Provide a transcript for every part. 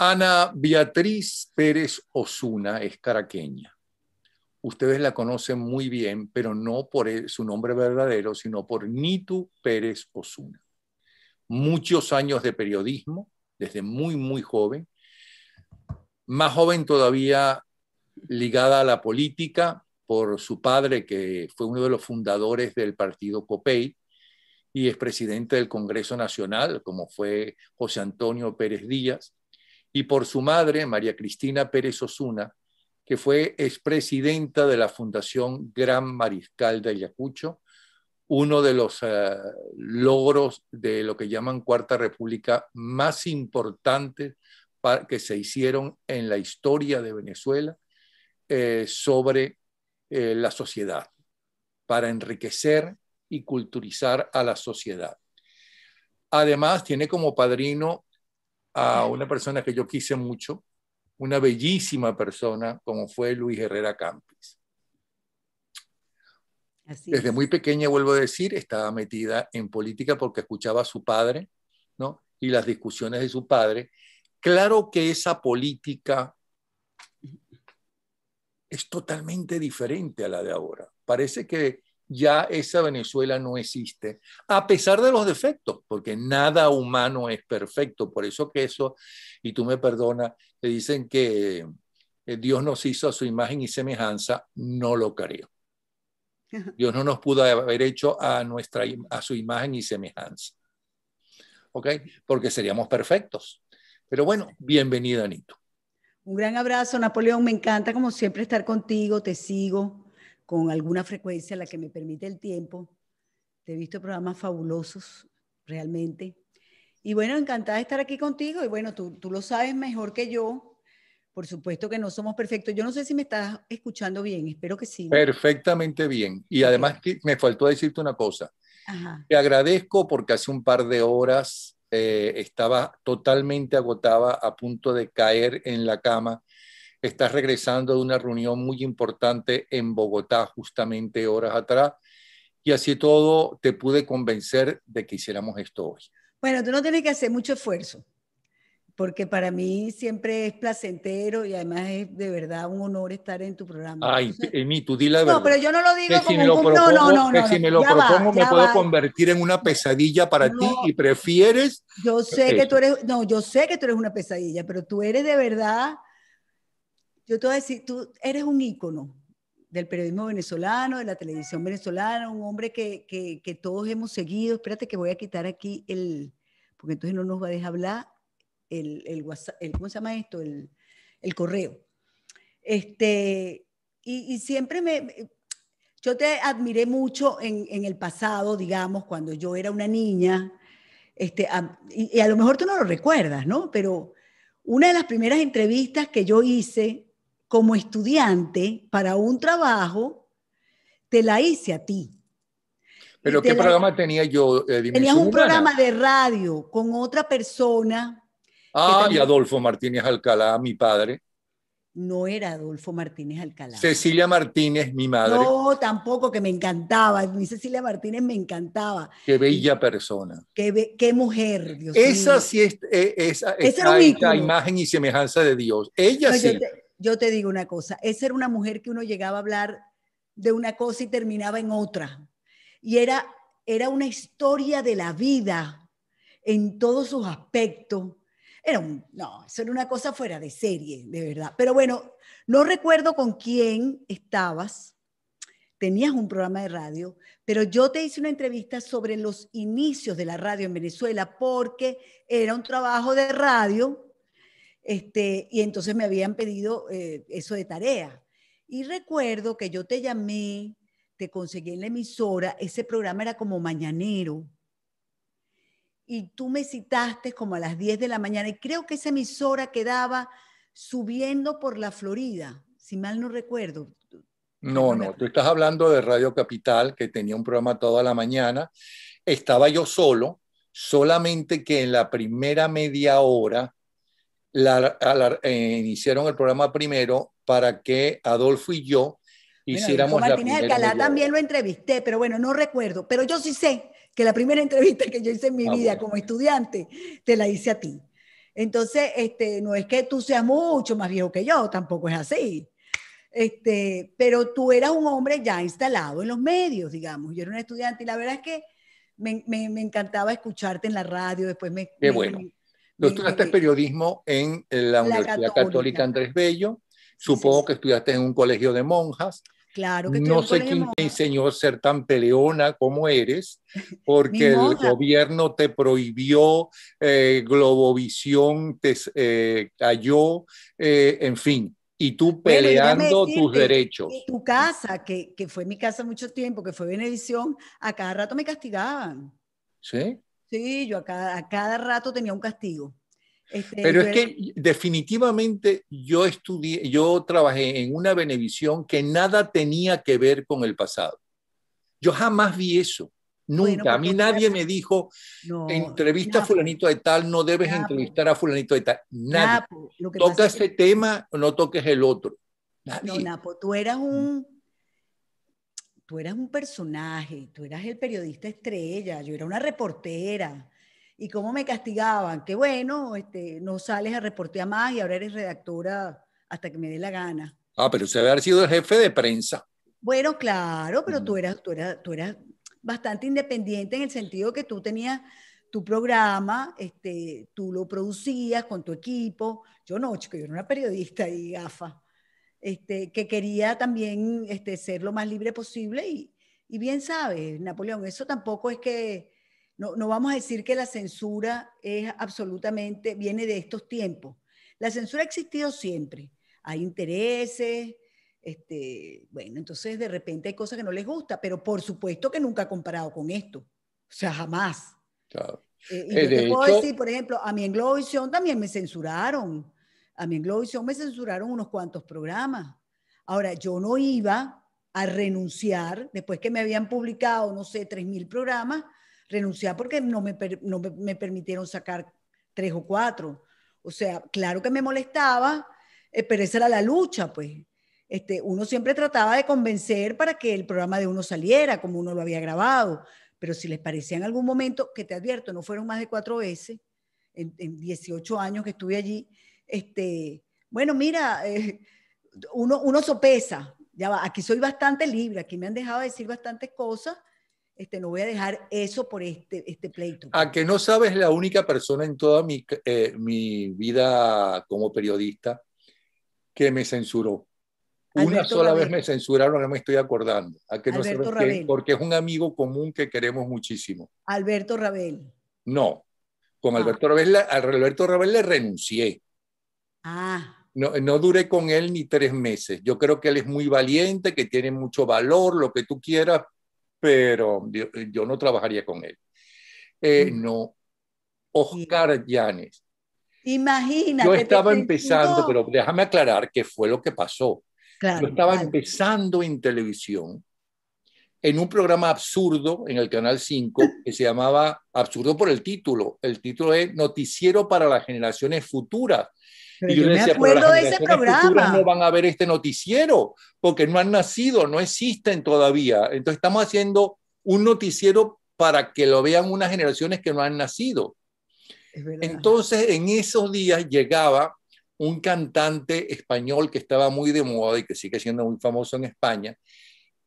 Ana Beatriz Pérez Osuna es caraqueña. Ustedes la conocen muy bien, pero no por e, su nombre verdadero, sino por Nitu Pérez Osuna. Muchos años de periodismo, desde muy, muy joven. Más joven todavía ligada a la política por su padre, que fue uno de los fundadores del partido COPEI, y es presidente del Congreso Nacional, como fue José Antonio Pérez Díaz, y por su madre, María Cristina Pérez Osuna, que fue expresidenta de la Fundación Gran Mariscal de Ayacucho, uno de los eh, logros de lo que llaman Cuarta República más importantes que se hicieron en la historia de Venezuela eh, sobre eh, la sociedad, para enriquecer y culturizar a la sociedad. Además, tiene como padrino a una persona que yo quise mucho, una bellísima persona como fue Luis Herrera Campis. Desde muy pequeña, vuelvo a decir, estaba metida en política porque escuchaba a su padre, ¿no? Y las discusiones de su padre. Claro que esa política es totalmente diferente a la de ahora. Parece que ya esa Venezuela no existe, a pesar de los defectos, porque nada humano es perfecto. Por eso que eso, y tú me perdonas, te dicen que eh, Dios nos hizo a su imagen y semejanza, no lo creo. Dios no nos pudo haber hecho a, nuestra, a su imagen y semejanza. ¿Ok? Porque seríamos perfectos. Pero bueno, bienvenida, Anito. Un gran abrazo, Napoleón. Me encanta, como siempre, estar contigo. Te sigo con alguna frecuencia, la que me permite el tiempo. Te he visto programas fabulosos, realmente. Y bueno, encantada de estar aquí contigo. Y bueno, tú, tú lo sabes mejor que yo. Por supuesto que no somos perfectos. Yo no sé si me estás escuchando bien, espero que sí. Perfectamente bien. Y además me faltó decirte una cosa. Te agradezco porque hace un par de horas eh, estaba totalmente agotada, a punto de caer en la cama estás regresando de una reunión muy importante en Bogotá justamente horas atrás y así todo te pude convencer de que hiciéramos esto hoy. Bueno, tú no tienes que hacer mucho esfuerzo, porque para mí siempre es placentero y además es de verdad un honor estar en tu programa. Ay, Emi, tú di la verdad. No, pero yo no lo digo como si no, no, no, que si me lo propongo me puedo convertir en una pesadilla para ti y prefieres Yo sé eh, que tú eres no, yo sé que tú eres una pesadilla, pero tú eres de verdad yo te voy a decir, tú eres un ícono del periodismo venezolano, de la televisión venezolana, un hombre que, todos hemos seguido. Espérate que voy a quitar aquí el, porque entonces no nos va a dejar hablar el, el ¿cómo se llama esto? El, correo. Este, y, siempre me, yo te admiré mucho en, el pasado, digamos, cuando yo era una niña, este, y a lo mejor tú no lo recuerdas, ¿no? Pero una de las primeras entrevistas que yo hice como estudiante para un trabajo, te la hice a ti. ¿Pero qué programa tenía yo? Eh, Tenías un programa de radio con otra persona. Ah, y Adolfo Martínez Alcalá, mi padre. No era Adolfo Martínez Alcalá. Cecilia Martínez, mi madre. No, tampoco, que me encantaba. Mi Cecilia Martínez me encantaba. Qué bella persona. Qué, mujer, Dios esa Sí es, eh, la esa, imagen y semejanza de Dios. Ella sí yo te digo una cosa, esa era una mujer que uno llegaba a hablar de una cosa y terminaba en otra. Y era, era una historia de la vida en todos sus aspectos. Era no, eso era una cosa fuera de serie, de verdad. Pero bueno, no recuerdo con quién estabas, tenías un programa de radio, pero yo te hice una entrevista sobre los inicios de la radio en Venezuela porque era un trabajo de radio este, y entonces me habían pedido eh, eso de tarea. Y recuerdo que yo te llamé, te conseguí en la emisora, ese programa era como mañanero. Y tú me citaste como a las 10 de la mañana y creo que esa emisora quedaba subiendo por la Florida, si mal no recuerdo. No, no, tú estás hablando de Radio Capital, que tenía un programa toda la mañana. Estaba yo solo, solamente que en la primera media hora eh, iniciaron el programa primero para que Adolfo y yo hiciéramos la Martínez Alcalá también lo entrevisté, pero bueno, no recuerdo. Pero yo sí sé que la primera entrevista que yo hice en mi ah, vida como estudiante te la hice a ti. Entonces, este, no es que tú seas mucho más viejo que yo, tampoco es así. Este, pero tú eras un hombre ya instalado en los medios, digamos. Yo era un estudiante y la verdad es que me, encantaba escucharte en la radio, después me, Qué bueno. Estudiaste este, periodismo en eh, la, Universidad Católica. Andrés Bello. Supongo que estudiaste en un colegio de monjas. Claro que No sé quién te enseñó a ser tan peleona como eres, porque el gobierno te prohibió, eh, Globovisión te eh, cayó, en fin. Y tú peleando tus derechos. Tu casa, que, fue mi casa mucho tiempo, que fue Benedicción, a cada rato me castigaban. ¿Sí? Sí, yo a cada, a cada rato tenía un castigo. Este, pero es que definitivamente yo estudié, yo trabajé en una benevisión que nada tenía que ver con el pasado. Yo jamás vi eso. Nunca. a mí nadie me dijo, entrevista a fulanito de tal, no debes entrevistar a fulanito de tal. Nadie. Nada, Toca ese tema tema, no toques el otro. No, Napo, tú eras mm. un tú eras un personaje, tú eras el periodista estrella, yo era una reportera. ¿Y cómo me castigaban? Que bueno, este, no sales a reportear más y ahora eres redactora hasta que me dé la gana. Ah, pero usted haber sido el jefe de prensa. Bueno, claro, pero tú eras, tú tú eras bastante independiente en el sentido que tú tenías tu programa, este, tú lo producías con tu equipo. Yo no, chico, yo era una periodista y gafa. Este, que quería también este, ser lo más libre posible y, bien sabes, Napoleón, eso tampoco es que, no, no, vamos a decir que la censura es absolutamente, viene de estos tiempos. La censura ha existido siempre. Hay intereses, este, bueno, entonces de repente hay cosas que no les gusta, pero por supuesto que nunca ha comparado con esto. O sea, jamás. Claro. Eh, eh, por ejemplo, a mí en Globovisión también me censuraron a mí en Globovisión me censuraron unos cuantos programas. Ahora, yo no iba a renunciar, después que me habían publicado, no sé, 3.000 programas, renunciar porque no me, permitieron sacar tres o cuatro. O sea, claro que me molestaba, eh, pero esa era la lucha, pues. Este, uno siempre trataba de convencer para que el programa de uno saliera como uno lo había grabado, pero si les parecía en algún momento, que te advierto, no fueron más de cuatro veces, en, en 18 años que estuve allí, este, bueno, mira, eh, uno, uno sopesa, ya aquí soy bastante libre, aquí me han dejado decir bastantes cosas, este, no voy a dejar eso por este, este pleito. A que no sabes la única persona en toda mi, eh, mi vida como periodista que me censuró. Una sola vez me censuraron, no me estoy acordando. A que no sabes porque es un amigo común que queremos muchísimo. Alberto Rabel. No, con ah. Alberto Rabel, a Alberto Rabel le renuncié. Ah. No, no duré con él ni tres meses. Yo creo que él es muy valiente, que tiene mucho valor, lo que tú quieras, pero yo, no trabajaría con él. Eh, mm. No. Oscar Llanes. Imagina. Yo estaba empezando, pero déjame aclarar qué fue lo que pasó. yo estaba empezando en televisión en un programa absurdo en el Canal 5 que se llamaba, absurdo por el título, el título es Noticiero para las Generaciones Futuras y de ese programa. no van a ver este noticiero porque no han nacido, no existen todavía. Entonces estamos haciendo un noticiero para que lo vean unas generaciones que no han nacido. Entonces, en esos días llegaba un cantante español que estaba muy de moda y que sigue siendo muy famoso en España,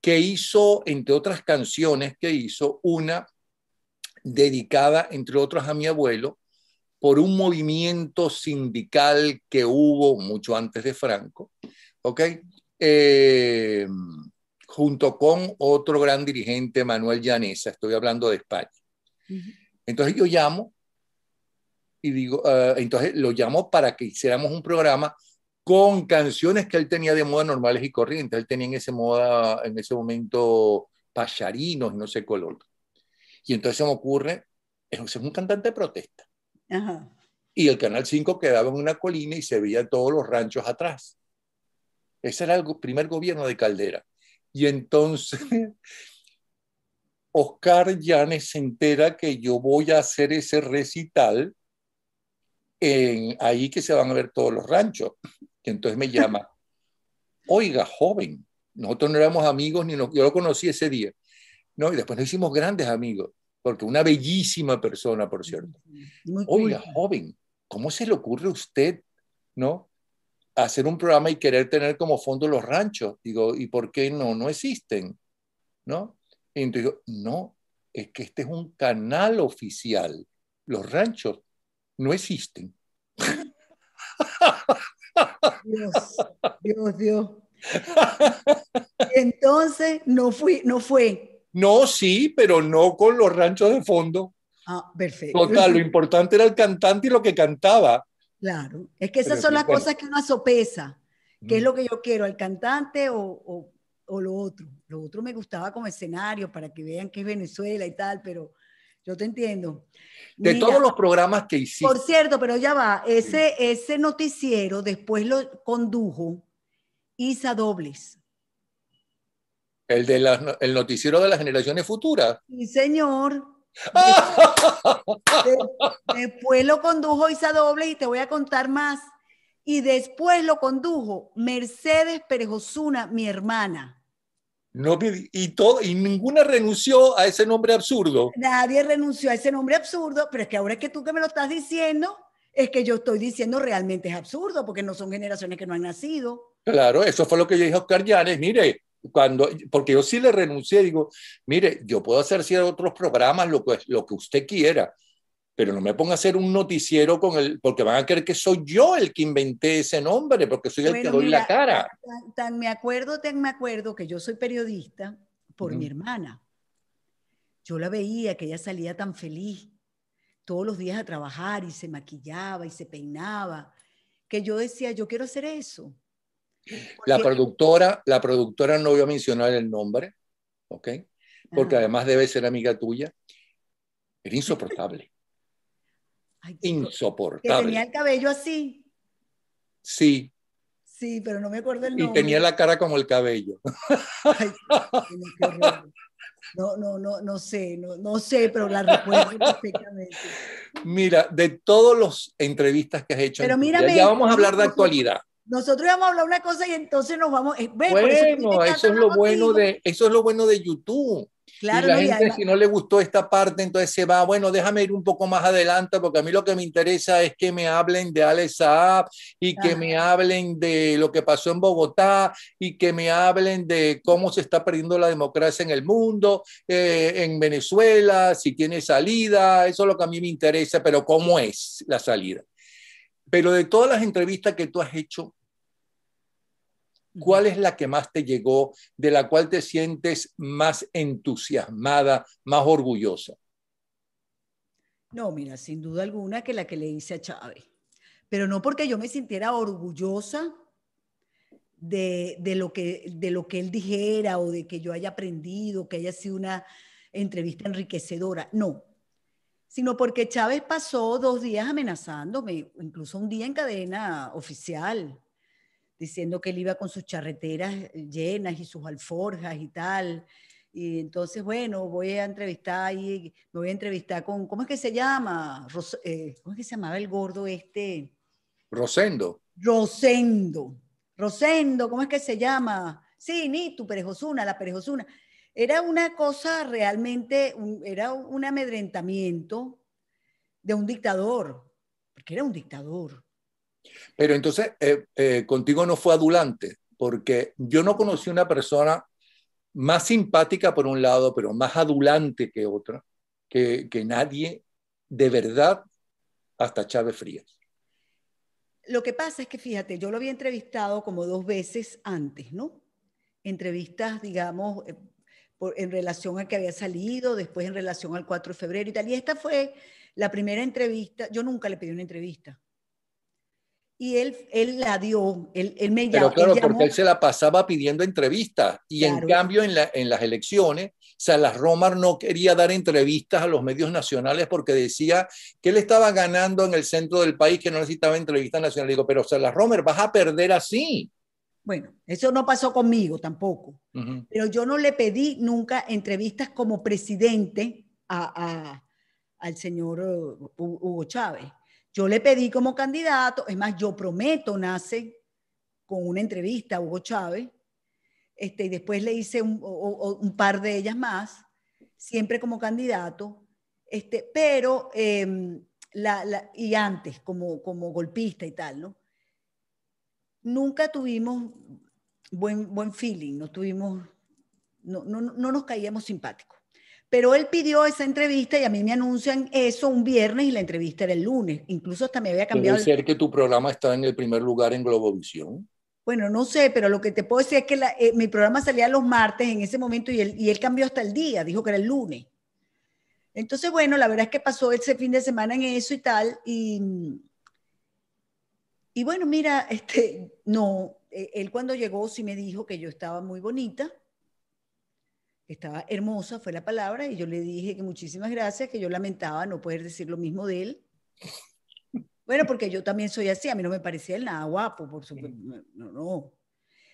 que hizo, entre otras canciones que hizo, una dedicada, entre otras, a mi abuelo, por un movimiento sindical que hubo mucho antes de Franco, ¿ok? Eh, junto con otro gran dirigente, Manuel Llanesa, estoy hablando de España. Entonces yo llamo y digo, eh, entonces lo llamo para que hiciéramos un programa con canciones que él tenía de moda normales y corrientes. Él tenía en ese, moda, en ese momento pacharinos, no sé color Y entonces se me ocurre, es un cantante de protesta. Y el Canal 5 quedaba en una colina y se veían todos los ranchos atrás. Ese era el primer gobierno de Caldera. Y entonces Oscar Llanes se entera que yo voy a hacer ese recital en, ahí que se van a ver todos los ranchos. Y entonces me llama, oiga, joven, nosotros no éramos amigos, ni yo lo conocí ese día. ¿no? Y después nos hicimos grandes amigos porque una bellísima persona, por cierto. Oiga, joven, ¿cómo se le ocurre a usted, no? Hacer un programa y querer tener como fondo los ranchos. Digo, ¿y por qué no? No existen, ¿no? Y entonces digo, no, es que este es un canal oficial. Los ranchos no existen. Dios, Dios, entonces no, fui, no fue. No, sí, pero no con los ranchos de fondo. Ah, perfecto. Total, lo importante era el cantante y lo que cantaba. Claro, es que esas son las cosas que uno sopesa. ¿Qué es mm. lo que yo quiero, el cantante o, lo otro? Lo otro me gustaba como escenario para que vean que es Venezuela y tal, pero yo te entiendo. De todos los programas que hiciste. Por cierto, pero ya va, ese, ese noticiero después lo condujo Isa Dobles. El de la, el noticiero de las generaciones futuras. Sí, señor. Después, lo condujo Isa Doble y te voy a contar más. Y después lo condujo Mercedes Perejosuna, mi hermana. No, y, todo, y ninguna renunció a ese nombre absurdo. Nadie renunció a ese nombre absurdo, pero es que ahora es que tú que me lo estás diciendo, es que yo estoy diciendo realmente es absurdo, porque no son generaciones que no han nacido. Claro, eso fue lo que yo dije Oscar Yanes Mire, cuando, porque yo sí le renuncié, digo, mire, yo puedo hacer otros programas, lo que, lo que usted quiera, pero no me ponga a hacer un noticiero con él, porque van a creer que soy yo el que inventé ese nombre, porque soy el que doy la cara. Tan, me acuerdo, tan me acuerdo que yo soy periodista por mi hermana. Yo la veía que ella salía tan feliz todos los días a trabajar y se maquillaba y se peinaba, que yo decía, yo quiero hacer eso. La productora, la productora no voy a mencionar el nombre, ¿ok? Porque además debe ser amiga tuya. Era insoportable. insoportable. Que tenía el cabello así. Sí. Sí, pero no me acuerdo el nombre. Y tenía la cara como el cabello. no, no, no, no sé, no, sé, pero la recuerdo perfectamente. Mira, de todos los entrevistas que has hecho, ya vamos a hablar de actualidad. Nosotros vamos a hablar una cosa y entonces nos vamos. bueno, eh, eso, es lo bueno de, eso es lo bueno de YouTube. Claro, y la gente, si no le gustó esta parte, entonces se va, bueno, déjame ir un poco más adelante, porque a mí lo que me interesa es que me hablen de Alex Saab y que me hablen de lo que pasó en Bogotá y que me hablen de cómo se está perdiendo la democracia en el mundo, eh, en Venezuela, si tiene salida, eso es lo que a mí me interesa, pero cómo es la salida. Pero de todas las entrevistas que tú has hecho, ¿cuál es la que más te llegó, de la cual te sientes más entusiasmada, más orgullosa? No, mira, sin duda alguna que la que le hice a Chávez. Pero no porque yo me sintiera orgullosa de, lo que, de lo que él dijera o de que yo haya aprendido, que haya sido una entrevista enriquecedora. No, sino porque Chávez pasó dos días amenazándome, incluso un día en cadena oficial, diciendo que él iba con sus charreteras llenas y sus alforjas y tal. Y entonces, bueno, voy a entrevistar ahí, me voy a entrevistar con, ¿cómo es que se llama? Eh, ¿Cómo es que se llamaba el gordo este? Rosendo. Rosendo. Rosendo, ¿cómo es que se llama? Sí, Nitu Perejosuna, la Perejosuna. Era una cosa realmente, era un amedrentamiento de un dictador, porque era un dictador. Pero entonces, eh, eh, contigo no fue adulante, porque yo no conocí una persona más simpática por un lado, pero más adulante que otra, que, que nadie de verdad hasta Chávez Frías. Lo que pasa es que, fíjate, yo lo había entrevistado como dos veces antes, ¿no? Entrevistas, digamos, eh, en relación a que había salido, después en relación al 4 de febrero y tal. Y esta fue la primera entrevista, yo nunca le pedí una entrevista. Y él, él la dio, él, él me llamó. Pero claro, porque él se la pasaba pidiendo entrevistas. Y en cambio, en, la, en las elecciones, Salas Romar no quería dar entrevistas a los medios nacionales porque decía que él estaba ganando en el centro del país, que no necesitaba entrevistas nacionales. Digo, pero Salas Romer, vas a perder así. Bueno, eso no pasó conmigo tampoco, pero yo no le pedí nunca entrevistas como presidente al señor eh, Hugo Chávez. Yo le pedí como candidato, es más, yo prometo, nace con una entrevista a Hugo Chávez, este, y después le hice un, par de ellas más, siempre como candidato, este, pero, em, la, y antes como, como golpista y tal, ¿no? nunca tuvimos buen, buen feeling, no tuvimos, no, nos caíamos simpáticos. Pero él pidió esa entrevista y a mí me anuncian eso un viernes y la entrevista era el lunes. Incluso hasta me había cambiado. ¿Puede ser que tu programa está en el primer lugar en Globovisión? Bueno, no sé, pero lo que te puedo decir es que eh, mi programa salía los martes en ese momento y él, y él cambió hasta el día, dijo que era el lunes. Entonces, bueno, la verdad es que pasó ese fin de semana en eso y tal, y, y bueno, mira, este, no, eh, él cuando llegó sí me dijo que yo estaba muy bonita, que estaba hermosa, fue la palabra, y yo le dije que muchísimas gracias, que yo lamentaba no poder decir lo mismo de él. Bueno, porque yo también soy así, a mí no me parecía él nada guapo, por supuesto, no, no.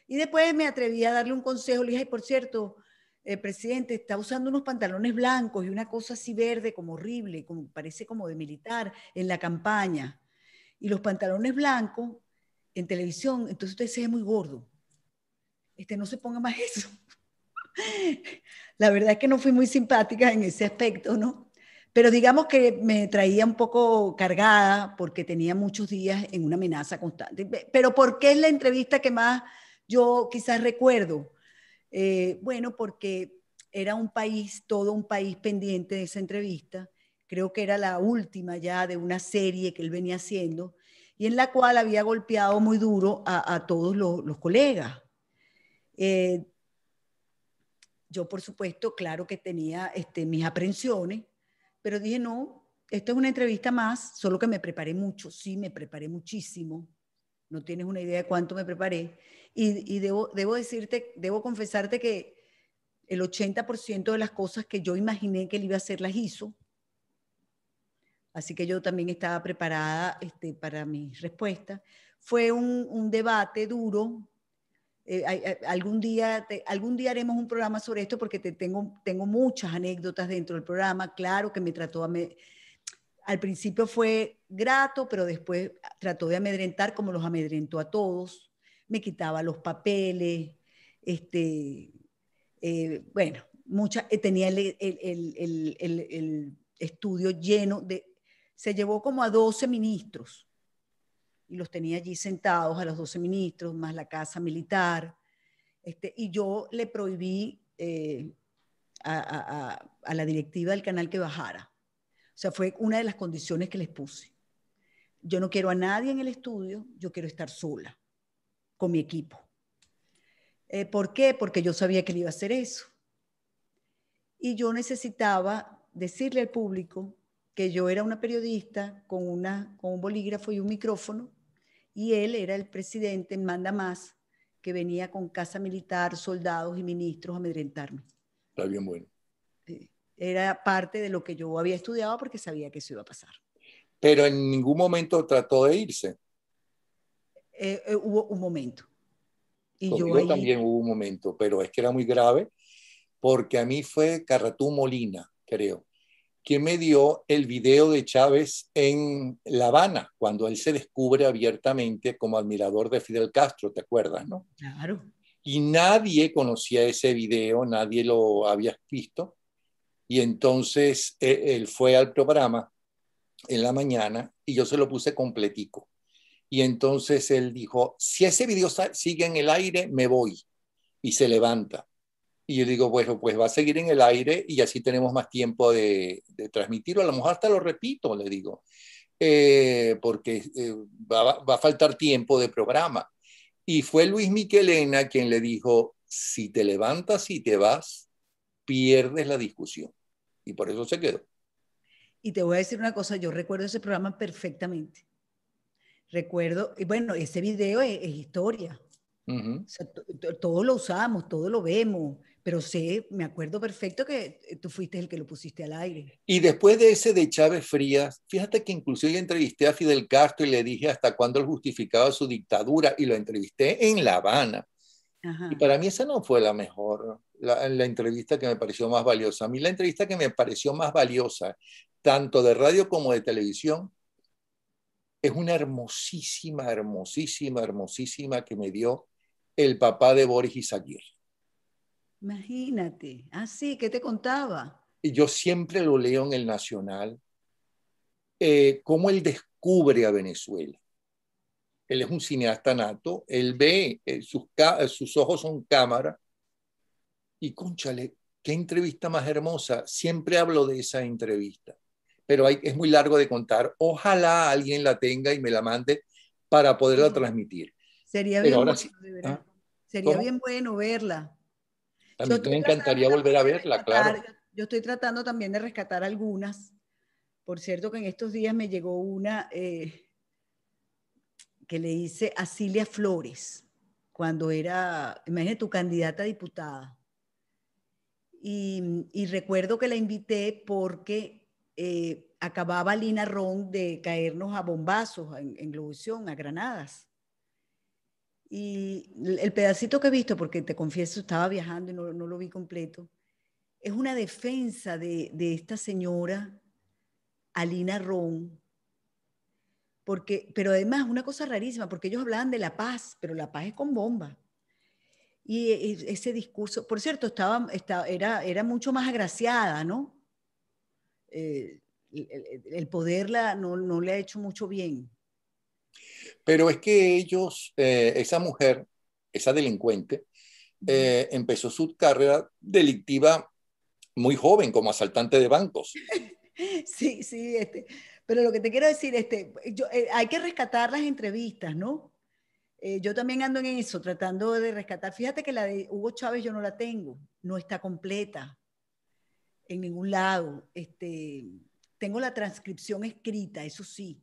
Y después me atreví a darle un consejo, le dije, por cierto, el eh, presidente, está usando unos pantalones blancos y una cosa así verde, como horrible, como, parece como de militar en la campaña y los pantalones blancos en televisión, entonces usted se ve muy gordo. Este, no se ponga más eso. La verdad es que no fui muy simpática en ese aspecto, ¿no? Pero digamos que me traía un poco cargada porque tenía muchos días en una amenaza constante. Pero ¿por qué es la entrevista que más yo quizás recuerdo? Eh, bueno, porque era un país, todo un país pendiente de esa entrevista creo que era la última ya de una serie que él venía haciendo, y en la cual había golpeado muy duro a, todos los, colegas. Eh, yo, por supuesto, claro que tenía este, mis aprensiones, pero dije, no, esto es una entrevista más, solo que me preparé mucho, sí, me preparé muchísimo, no tienes una idea de cuánto me preparé, y, debo, debo decirte, debo confesarte que el 80% de las cosas que yo imaginé que él iba a hacer las hizo, así que yo también estaba preparada este, para mi respuesta. Fue un, debate duro. Eh, algún, día algún día haremos un programa sobre esto porque tengo, tengo muchas anécdotas dentro del programa. Claro que me trató a... Me, al principio fue grato, pero después trató de amedrentar como los amedrentó a todos. Me quitaba los papeles, este, eh, bueno, eh, tenía el, estudio lleno de se llevó como a 12 ministros y los tenía allí sentados a los 12 ministros, más la casa militar. Este, y yo le prohibí eh, a, la directiva del canal que bajara. O sea, fue una de las condiciones que les puse. Yo no quiero a nadie en el estudio, yo quiero estar sola con mi equipo. Eh, ¿Por qué? Porque yo sabía que le iba a hacer eso. Y yo necesitaba decirle al público que yo era una periodista con, una, con un bolígrafo y un micrófono y él era el presidente en Manda Más que venía con casa militar, soldados y ministros a amedrentarme. Está bien bueno. Era parte de lo que yo había estudiado porque sabía que eso iba a pasar. Pero en ningún momento trató de irse. Eh, eh, hubo un momento. Y yo también hubo un momento, pero es que era muy grave porque a mí fue Carratú Molina, creo que me dio el video de Chávez en La Habana, cuando él se descubre abiertamente como admirador de Fidel Castro, ¿te acuerdas? No? Claro. Y nadie conocía ese video, nadie lo había visto. Y entonces e, él fue al programa en la mañana y yo se lo puse completico. Y entonces él dijo, si ese video sigue en el aire, me voy. Y se levanta. Y yo digo, bueno, pues va a seguir en el aire y así tenemos más tiempo de, transmitirlo. A lo mejor hasta lo repito, le digo, eh, porque eh, va, a faltar tiempo de programa. Y fue Luis Miquelena quien le dijo, si te levantas y te vas, pierdes la discusión. Y por eso se quedó. Y te voy a decir una cosa, yo recuerdo ese programa perfectamente. Recuerdo, y bueno, ese video es, historia. Todos lo usamos, todo lo vemos pero sé, me acuerdo perfecto que eh, tú fuiste el que lo pusiste al aire. Y después de ese de Chávez Frías, fíjate que incluso yo entrevisté a Fidel Castro y le dije hasta cuándo él justificaba su dictadura y lo entrevisté en La Habana. Y para mí esa no fue la mejor, la, la, entrevista que me pareció más valiosa. A mí la entrevista que me pareció más valiosa, tanto de radio como de televisión, es una hermosísima, hermosísima, hermosísima que me dio el papá de Boris Izaguirre. Imagínate. así ah, que ¿qué te contaba? Y yo siempre lo leo en el Nacional, eh, cómo él descubre a Venezuela. Él es un cineasta nato, él ve, eh, sus, ojos son cámara. Y cónchale, qué entrevista más hermosa. Siempre hablo de esa entrevista, pero hay, es muy largo de contar. Ojalá alguien la tenga y me la mande para poderla transmitir. Sería, bien ¿ah? Sería bien bueno verla. También me encantaría volver a verla, claro. Yo estoy tratando también de rescatar algunas. Por cierto, que en estos días me llegó una eh, que le hice a Cilia Flores, cuando era, imagínate, tu candidata a diputada. Y, recuerdo que la invité porque eh, acababa Lina Ron de caernos a bombazos en, en a granadas. Y el pedacito que he visto, porque te confieso, estaba viajando y no, lo vi completo, es una defensa de, esta señora, Alina Ron, porque, pero además una cosa rarísima, porque ellos hablaban de la paz, pero la paz es con bomba. Y e, e, ese discurso, por cierto, estaba, era, mucho más agraciada, ¿no? Eh, el, poder no, le ha hecho mucho bien. Pero es que ellos, eh, esa mujer, esa delincuente, eh, empezó su carrera delictiva muy joven como asaltante de bancos. Sí, sí, este, pero lo que te quiero decir, este, eh, hay que rescatar las entrevistas, ¿no? yo también ando en eso, tratando de rescatar. Fíjate que la de Hugo Chávez yo no la tengo, no está completa en ningún lado. Este, tengo la transcripción escrita, eso sí,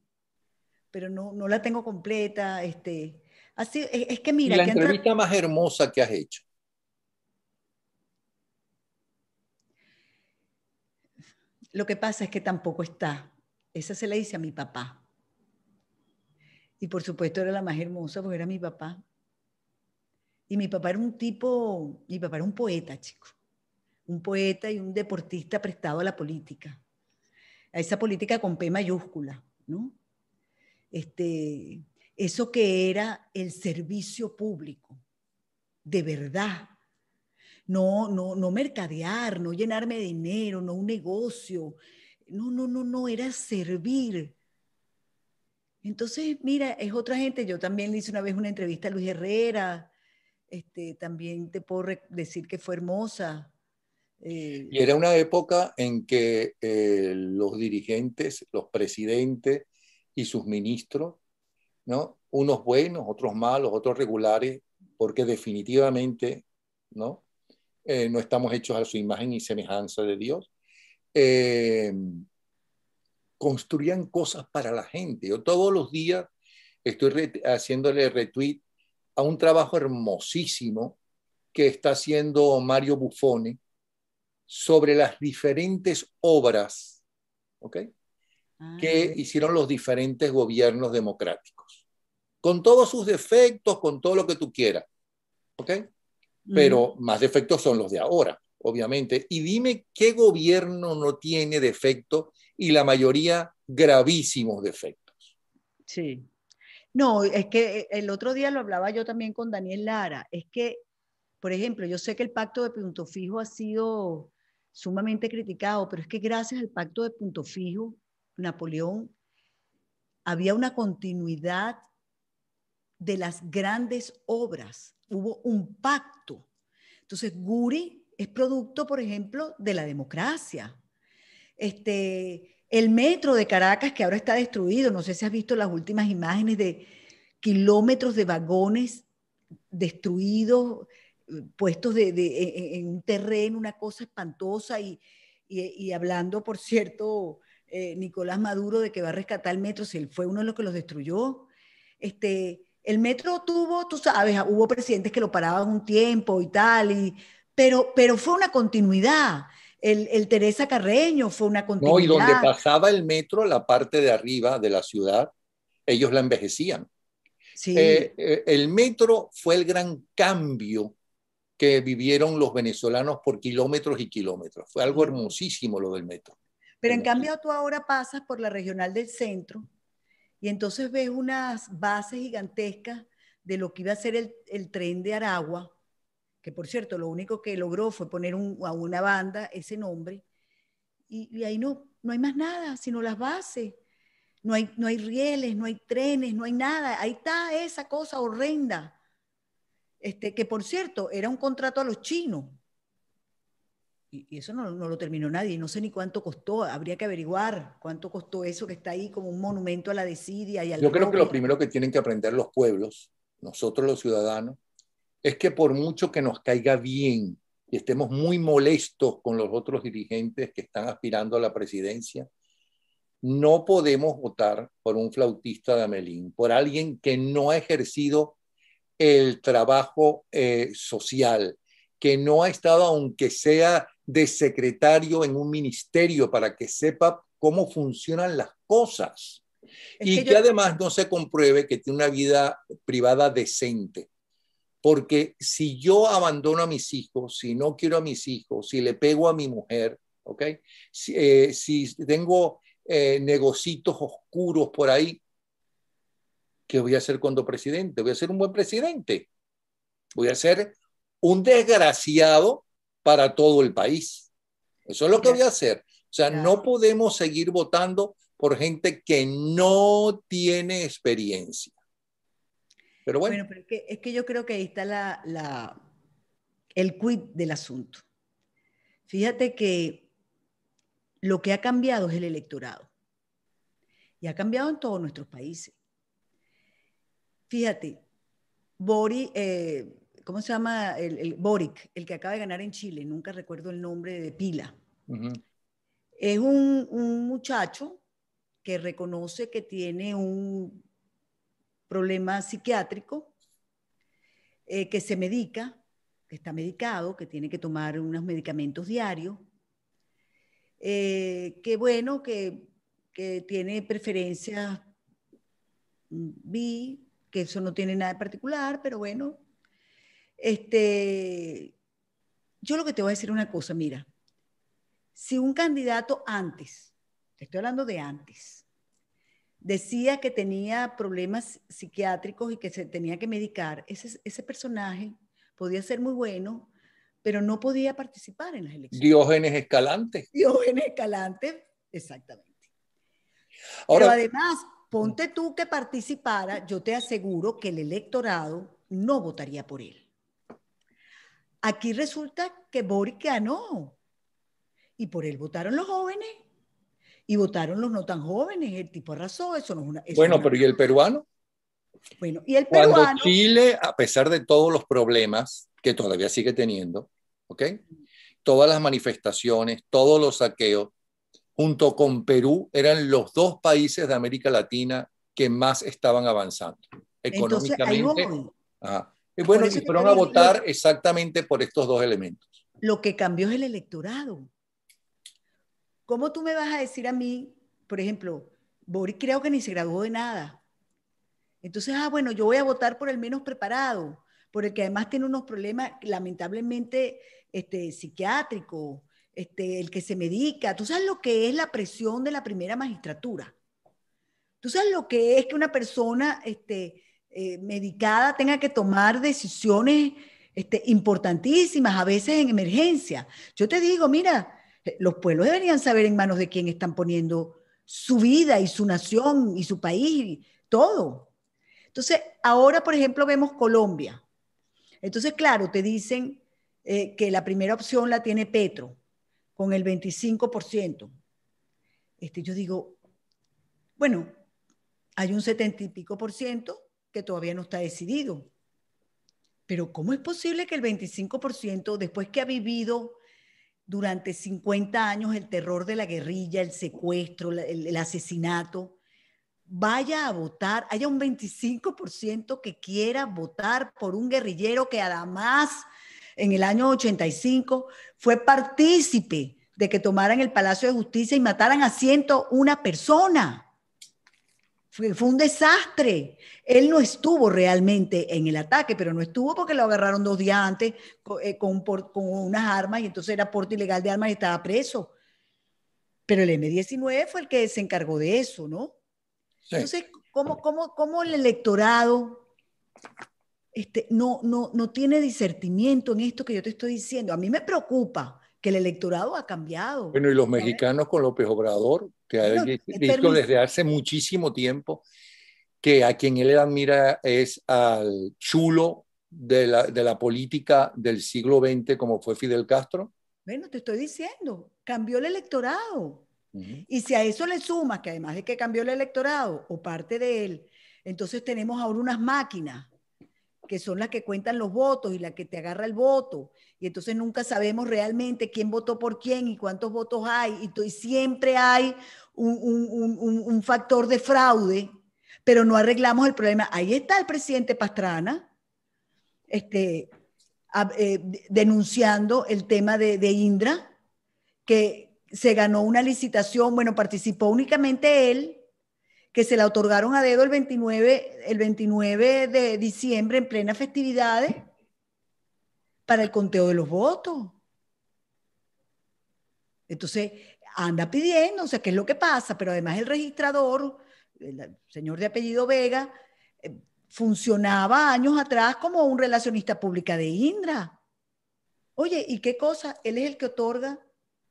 pero no, la tengo completa. Este, así, e, es, que mira... La entrevista más hermosa que has hecho. Lo que pasa es que tampoco está. Esa se la hice a mi papá. Y por supuesto era la más hermosa porque era mi papá. Y mi papá era un tipo, mi papá era un poeta, chico. Un poeta y un deportista prestado a la política. A esa política con P mayúscula, ¿no? este, eso que era el servicio público, de verdad. No, no, mercadear, no llenarme de dinero, no un negocio. No, no, no, no, era servir. Entonces, mira, es otra gente. Yo también le hice una vez una entrevista a Luis Herrera. Este, también te puedo decir que fue hermosa. Eh, y era una época en que eh, los dirigentes, los presidentes, y sus ministros, ¿no? unos buenos, otros malos, otros regulares, porque definitivamente ¿no? Eh, no estamos hechos a su imagen y semejanza de Dios. Eh, construían cosas para la gente. Yo todos los días estoy haciéndole retweet a un trabajo hermosísimo que está haciendo Mario Buffone sobre las diferentes obras, ¿ok? Ah, que hicieron los diferentes gobiernos democráticos. Con todos sus defectos, con todo lo que tú quieras. ¿Ok? Pero más defectos son los de ahora, obviamente. Y dime qué gobierno no tiene defecto y la mayoría gravísimos defectos. Sí. No, es que eh, el otro día lo hablaba yo también con Daniel Lara. Es que, por ejemplo, yo sé que el pacto de punto fijo ha sido sumamente criticado, pero es que gracias al pacto de punto fijo Napoleón, había una continuidad de las grandes obras, hubo un pacto. Entonces, Guri es producto, por ejemplo, de la democracia. Este, el metro de Caracas, que ahora está destruido, no sé si has visto las últimas imágenes de kilómetros de vagones destruidos, puestos en un terreno, una cosa espantosa, y hablando, por cierto, eh, Nicolás Maduro de que va a rescatar el metro, si él fue uno de los que los destruyó. Este, el metro tuvo, tú sabes, hubo presidentes que lo paraban un tiempo y tal, y, pero, pero fue una continuidad. El, Teresa Carreño fue una continuidad. No, y donde pasaba el metro, la parte de arriba de la ciudad, ellos la envejecían. Sí. Eh, eh, el metro fue el gran cambio que vivieron los venezolanos por kilómetros y kilómetros. Fue algo hermosísimo lo del metro. Pero en cambio tú ahora pasas por la regional del centro y entonces ves unas bases gigantescas de lo que iba a ser el, tren de Aragua, que por cierto lo único que logró fue poner a una banda ese nombre, y, ahí no, no hay más nada, sino las bases. No hay, no hay rieles, no hay trenes, no hay nada. Ahí está esa cosa horrenda. Este, que por cierto, era un contrato a los chinos y, eso no, lo terminó nadie, no sé ni cuánto costó, habría que averiguar cuánto costó eso que está ahí como un monumento a la desidia y Yo creo que lo primero que tienen que aprender los pueblos, nosotros los ciudadanos, es que por mucho que nos caiga bien y estemos muy molestos con los otros dirigentes que están aspirando a la presidencia, no podemos votar por un flautista de Amelín, por alguien que no ha ejercido el trabajo eh, social, que no ha estado, aunque sea de secretario en un ministerio para que sepa cómo funcionan las cosas. y que, además no se compruebe que tiene una vida privada decente. Porque si yo abandono a mis hijos, si no quiero a mis hijos, si le pego a mi mujer, ¿ok? Si, eh, tengo eh, negocitos oscuros por ahí, ¿qué voy a hacer cuando presidente? Voy a ser un buen presidente. Voy a ser un desgraciado para todo el país. Eso es lo que voy a hacer. O sea, no podemos seguir votando por gente que no tiene experiencia. Pero bueno. pero es, que, yo creo que ahí está la, el quid del asunto. Fíjate que lo que ha cambiado es el electorado. Y ha cambiado en todos nuestros países. Fíjate, Bori, eh, ¿cómo se llama? El, Boric, el que acaba de ganar en Chile, nunca recuerdo el nombre de pila. Es un, muchacho que reconoce que tiene un problema psiquiátrico, eh, que se medica, que está medicado, que tiene que tomar unos medicamentos diarios, eh, que bueno, que, tiene preferencias mm, B, que eso no tiene nada de particular, pero bueno, este, yo lo que te voy a decir una cosa, mira, si un candidato antes, te estoy hablando de antes, decía que tenía problemas psiquiátricos y que se tenía que medicar, ese, ese personaje podía ser muy bueno, pero no podía participar en las elecciones. Diógenes Escalante. Diógenes Escalante, exactamente. Ahora, pero además, ponte tú que participara, yo te aseguro que el electorado no votaría por él. Aquí resulta que Boric ganó y por él votaron los jóvenes y votaron los no tan jóvenes. El tipo arrasó, eso no es una. bueno, pero ¿y el peruano? Bueno, y el peruano. Cuando Chile, a pesar de todos los problemas que todavía sigue teniendo, ¿ok? Todas las manifestaciones, todos los saqueos, junto con Perú, eran los dos países de América Latina que más estaban avanzando económicamente. Entonces, y bueno, y fueron a votar exactamente por estos dos elementos. Lo que cambió es el electorado. ¿Cómo tú me vas a decir a mí, por ejemplo, Boris creo que ni se graduó de nada? Entonces, ah, bueno, yo voy a votar por el menos preparado, por el que además tiene unos problemas, lamentablemente, este, psiquiátricos, este, el que se medica. Tú sabes lo que es la presión de la primera magistratura. Tú sabes lo que es que una persona este, eh, medicada tenga que tomar decisiones este, importantísimas, a veces en emergencia. Yo te digo, mira, los pueblos deberían saber en manos de quién están poniendo su vida y su nación y su país, y todo. Entonces, ahora, por ejemplo, vemos Colombia. Entonces, claro, te dicen eh, que la primera opción la tiene Petro, con el 25%. Este, yo digo, bueno, hay un 70 y pico por ciento que todavía no está decidido. Pero ¿cómo es posible que el 25%, después que ha vivido durante 50 años el terror de la guerrilla, el secuestro, el, asesinato, vaya a votar, haya un 25% que quiera votar por un guerrillero que además en el año 85 fue partícipe de que tomaran el Palacio de Justicia y mataran a 101 personas. Fue, un desastre. Él no estuvo realmente en el ataque, pero no estuvo porque lo agarraron dos días antes eh, con, unas armas y entonces era porte ilegal de armas y estaba preso. Pero el M19 fue el que se encargó de eso, ¿no? Entonces, ¿cómo, cómo, el electorado este, no, no, no tiene discernimiento en esto que yo te estoy diciendo? A mí me preocupa que el electorado ha cambiado. Bueno, y los mexicanos con López Obrador, que ha visto desde hace muchísimo tiempo que a quien él admira es al chulo de la, política del siglo XX como fue Fidel Castro. Bueno, te estoy diciendo, cambió el electorado. Y si a eso le sumas que además es que cambió el electorado o parte de él, entonces tenemos ahora unas máquinas que son las que cuentan los votos y la que te agarra el voto. Y entonces nunca sabemos realmente quién votó por quién y cuántos votos hay. Y, siempre hay un, factor de fraude, pero no arreglamos el problema. Ahí está el presidente Pastrana este, eh, denunciando el tema de Indra, que se ganó una licitación, bueno, participó únicamente él que se la otorgaron a dedo el 29, el 29 de diciembre en plenas festividades para el conteo de los votos. Entonces, anda pidiendo, o sea, qué es lo que pasa, pero además el registrador, el señor de apellido Vega, eh, funcionaba años atrás como un relacionista pública de Indra. Oye, ¿y qué cosa? Él es el que otorga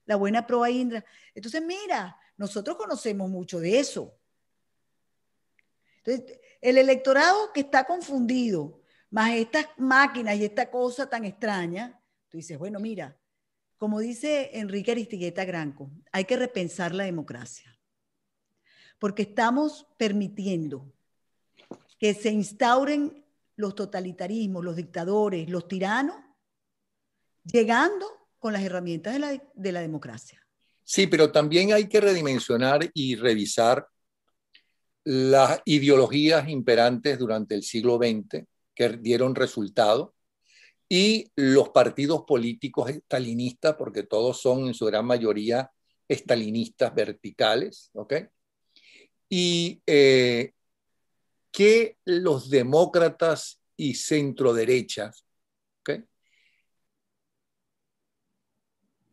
la buena prueba a Indra. Entonces, mira, nosotros conocemos mucho de eso. Entonces, el electorado que está confundido, más estas máquinas y esta cosa tan extraña, tú dices, bueno, mira, como dice Enrique Aristigueta Granco, hay que repensar la democracia, porque estamos permitiendo que se instauren los totalitarismos, los dictadores, los tiranos, llegando con las herramientas de la, de la democracia. Sí, pero también hay que redimensionar y revisar las ideologías imperantes durante el siglo XX que dieron resultado y los partidos políticos estalinistas, porque todos son en su gran mayoría estalinistas verticales, ¿ok? Y eh, que los demócratas y centroderechas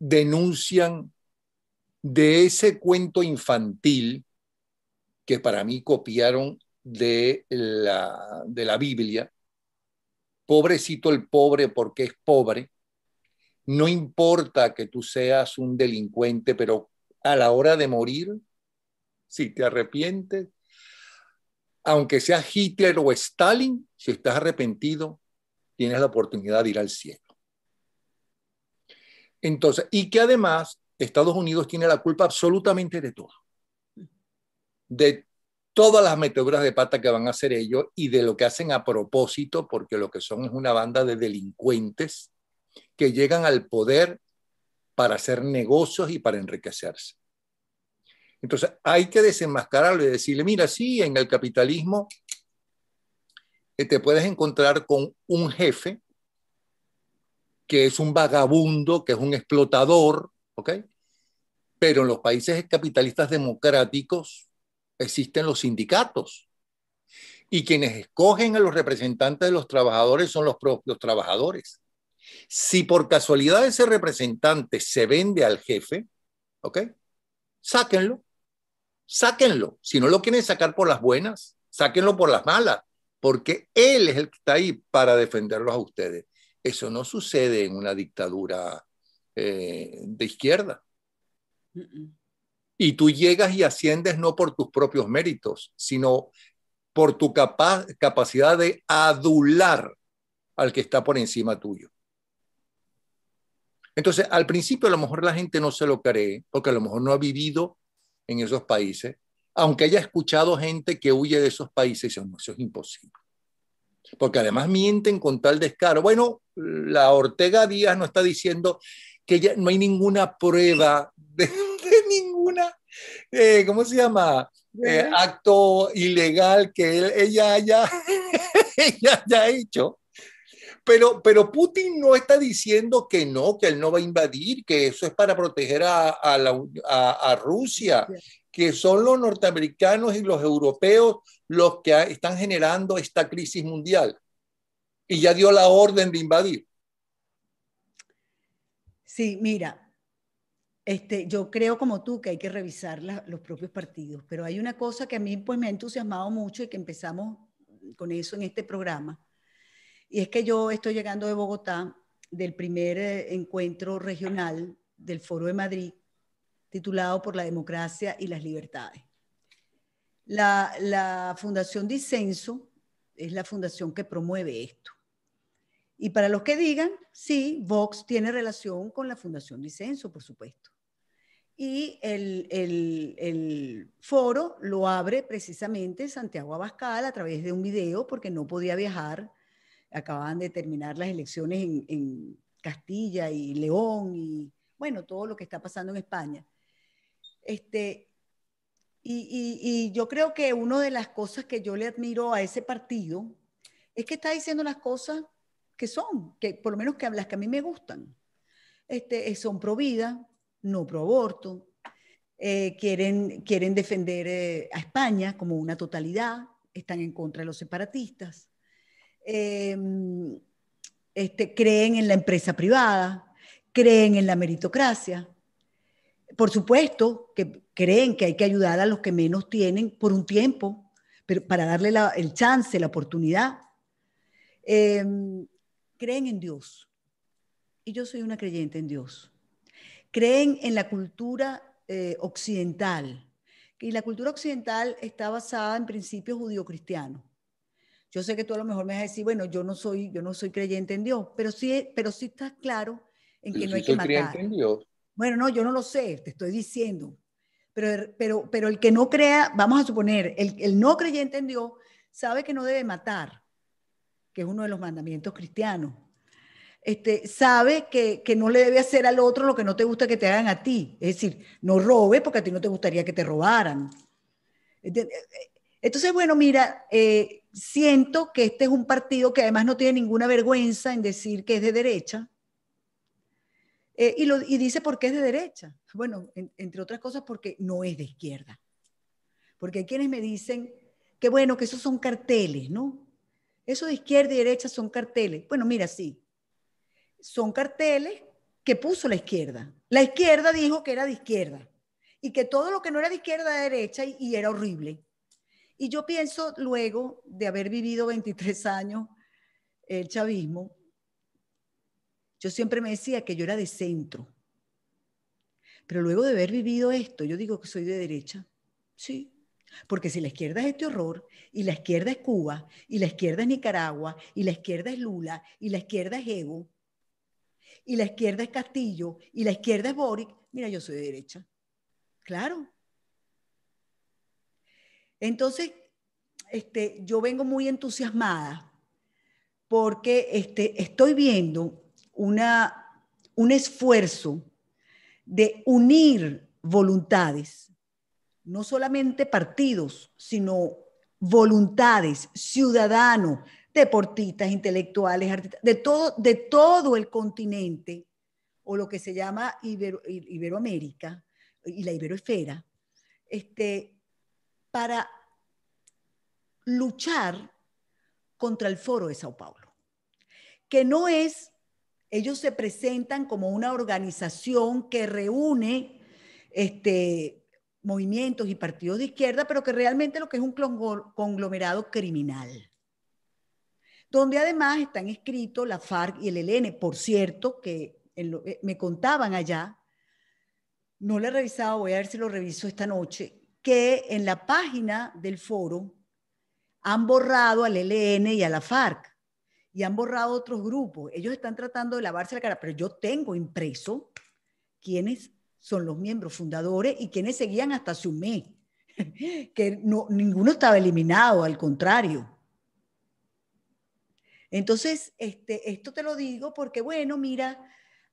denuncian de ese cuento infantil que para mí copiaron de la, de la Biblia. Pobrecito el pobre porque es pobre. No importa que tú seas un delincuente, pero a la hora de morir, si te arrepientes, aunque seas Hitler o Stalin, si estás arrepentido, tienes la oportunidad de ir al cielo. Entonces, y que además Estados Unidos tiene la culpa absolutamente de todo de todas las meteduras de pata que van a hacer ellos y de lo que hacen a propósito, porque lo que son es una banda de delincuentes que llegan al poder para hacer negocios y para enriquecerse. Entonces hay que desenmascararlo y decirle, mira, sí, en el capitalismo eh, te puedes encontrar con un jefe que es un vagabundo, que es un explotador, ¿ok? Pero en los países capitalistas democráticos, existen los sindicatos. Y quienes escogen a los representantes de los trabajadores son los propios trabajadores. Si por casualidad ese representante se vende al jefe, ¿ok? Sáquenlo, sáquenlo. Si no lo quieren sacar por las buenas, sáquenlo por las malas, porque él es el que está ahí para defenderlos a ustedes. Eso no sucede en una dictadura eh, de izquierda. Y tú llegas y asciendes no por tus propios méritos, sino por tu capacidad de adular al que está por encima tuyo. Entonces, al principio a lo mejor la gente no se lo cree, porque a lo mejor no ha vivido en esos países, aunque haya escuchado gente que huye de esos países, y dice, no, eso es imposible. Porque además mienten con tal descaro. Bueno, la Ortega Díaz no está diciendo que no hay ninguna prueba de, eh, ¿cómo se llama? Eh, acto ilegal que ella, haya, haya hecho. Pero, pero Putin no está diciendo que no, que él no va a invadir, que eso es para proteger a Rusia, que son los norteamericanos y los europeos los que están generando esta crisis mundial. Y ya dio la orden de invadir. Sí, mira, este, yo creo como tú que hay que revisar los propios partidos, pero hay una cosa que a mí pues me ha entusiasmado mucho y que empezamos con eso en este programa, y es que yo estoy llegando de Bogotá del primer eh, encuentro regional del Foro de Madrid, titulado Por la Democracia y las Libertades. La, la Fundación Disenso es la fundación que promueve esto. Y para los que digan, sí, Vox tiene relación con la Fundación Disenso, por supuesto y el, el, foro lo abre precisamente Santiago Abascal a través de un video porque no podía viajar. Acababan de terminar las elecciones en, Castilla y León y bueno, todo lo que está pasando en España. Este, y, y, yo creo que una de las cosas que yo le admiro a ese partido es que está diciendo las cosas que son, que por lo menos que las que a mí me gustan. Este, son pro vida, no pro aborto, eh, quieren, quieren defender eh, a España como una totalidad, están en contra de los separatistas, em, este, creen en la empresa privada, creen en la meritocracia. Por supuesto que creen que hay que ayudar a los que menos tienen por un tiempo, pero para darle el chance, la oportunidad. Em, creen en Dios. Y yo soy una creyente en Dios creen en la cultura eh, occidental. Y la cultura occidental está basada en principios judío cristianos Yo sé que tú a lo mejor me vas a decir, bueno, yo no soy, yo no soy creyente en Dios, pero sí, pero sí estás claro en que no hay que matar. En Dios. Bueno, no, yo no lo sé, te estoy diciendo. Pero, pero, pero el que no crea, vamos a suponer, el, el no creyente en Dios sabe que no debe matar, que es uno de los mandamientos cristianos. Este, sabe que, no le debe hacer al otro lo que no te gusta que te hagan a ti. Es decir, no robes porque a ti no te gustaría que te robaran. Eh, eh, entonces, bueno, mira, eh, siento que este es un partido que además no tiene ninguna vergüenza en decir que es de derecha. y, lo, dice por qué es de derecha. Bueno, entre otras cosas porque no es de izquierda. Porque hay quienes me dicen que bueno, que esos son carteles, ¿no? Eso de izquierda y derecha son carteles. Bueno, mira, sí, son carteles que puso la izquierda. La izquierda dijo que era de izquierda y que todo lo que no era de izquierda era derecha y, era horrible. Y yo pienso, luego de haber vivido 23 años el chavismo, yo siempre me decía que yo era de centro. Pero luego de haber vivido esto, yo digo que soy de derecha. Sí. Porque si la izquierda es este horror, y la izquierda es Cuba, y la izquierda es Nicaragua, y la izquierda es Lula, y la izquierda es Evo, y la izquierda es Castillo y la izquierda es Boric, mira, yo soy de derecha. Claro. Entonces, este, yo vengo muy entusiasmada porque este, estoy viendo una, un esfuerzo de unir voluntades, no solamente partidos, sino voluntades, ciudadanos, deportistas, intelectuales, artistas, de todo, de todo el continente, o lo que se llama Iberoamérica y la Iberoesfera, este, para luchar contra el foro de Sao Paulo, que no es, ellos se presentan como una organización que reúne este, movimientos y partidos de izquierda, pero que realmente lo que es un conglomerado criminal donde además están escritos la FARC y el ELN. Por cierto, que eh, me contaban allá, no lo he revisado, voy a ver si lo reviso esta noche, que en la página del foro han borrado al ELN y a la FARC y han borrado otros grupos. Ellos están tratando de lavarse la cara, pero yo tengo impreso quiénes son los miembros fundadores y quiénes seguían hasta su mes, que no, ninguno estaba eliminado, al contrario. Entonces, este, esto te lo digo porque, bueno, mira,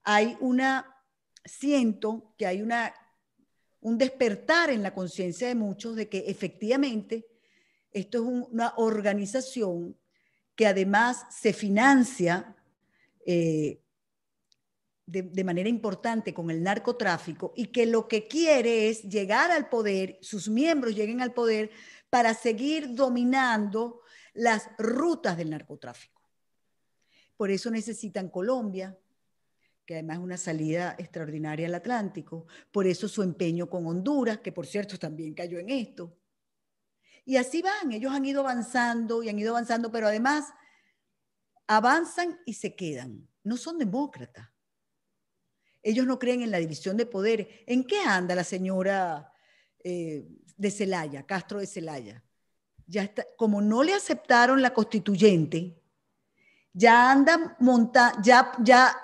hay una, siento que hay una, un despertar en la conciencia de muchos de que efectivamente esto es una organización que además se financia eh, de, manera importante con el narcotráfico y que lo que quiere es llegar al poder, sus miembros lleguen al poder para seguir dominando las rutas del narcotráfico. Por eso necesitan Colombia, que además es una salida extraordinaria al Atlántico. Por eso su empeño con Honduras, que por cierto también cayó en esto. Y así van, ellos han ido avanzando y han ido avanzando, pero además avanzan y se quedan. No son demócratas. Ellos no creen en la división de poderes. ¿En qué anda la señora eh, de Celaya, Castro de Celaya? Ya como no le aceptaron la constituyente, ya anda monta, ya, ya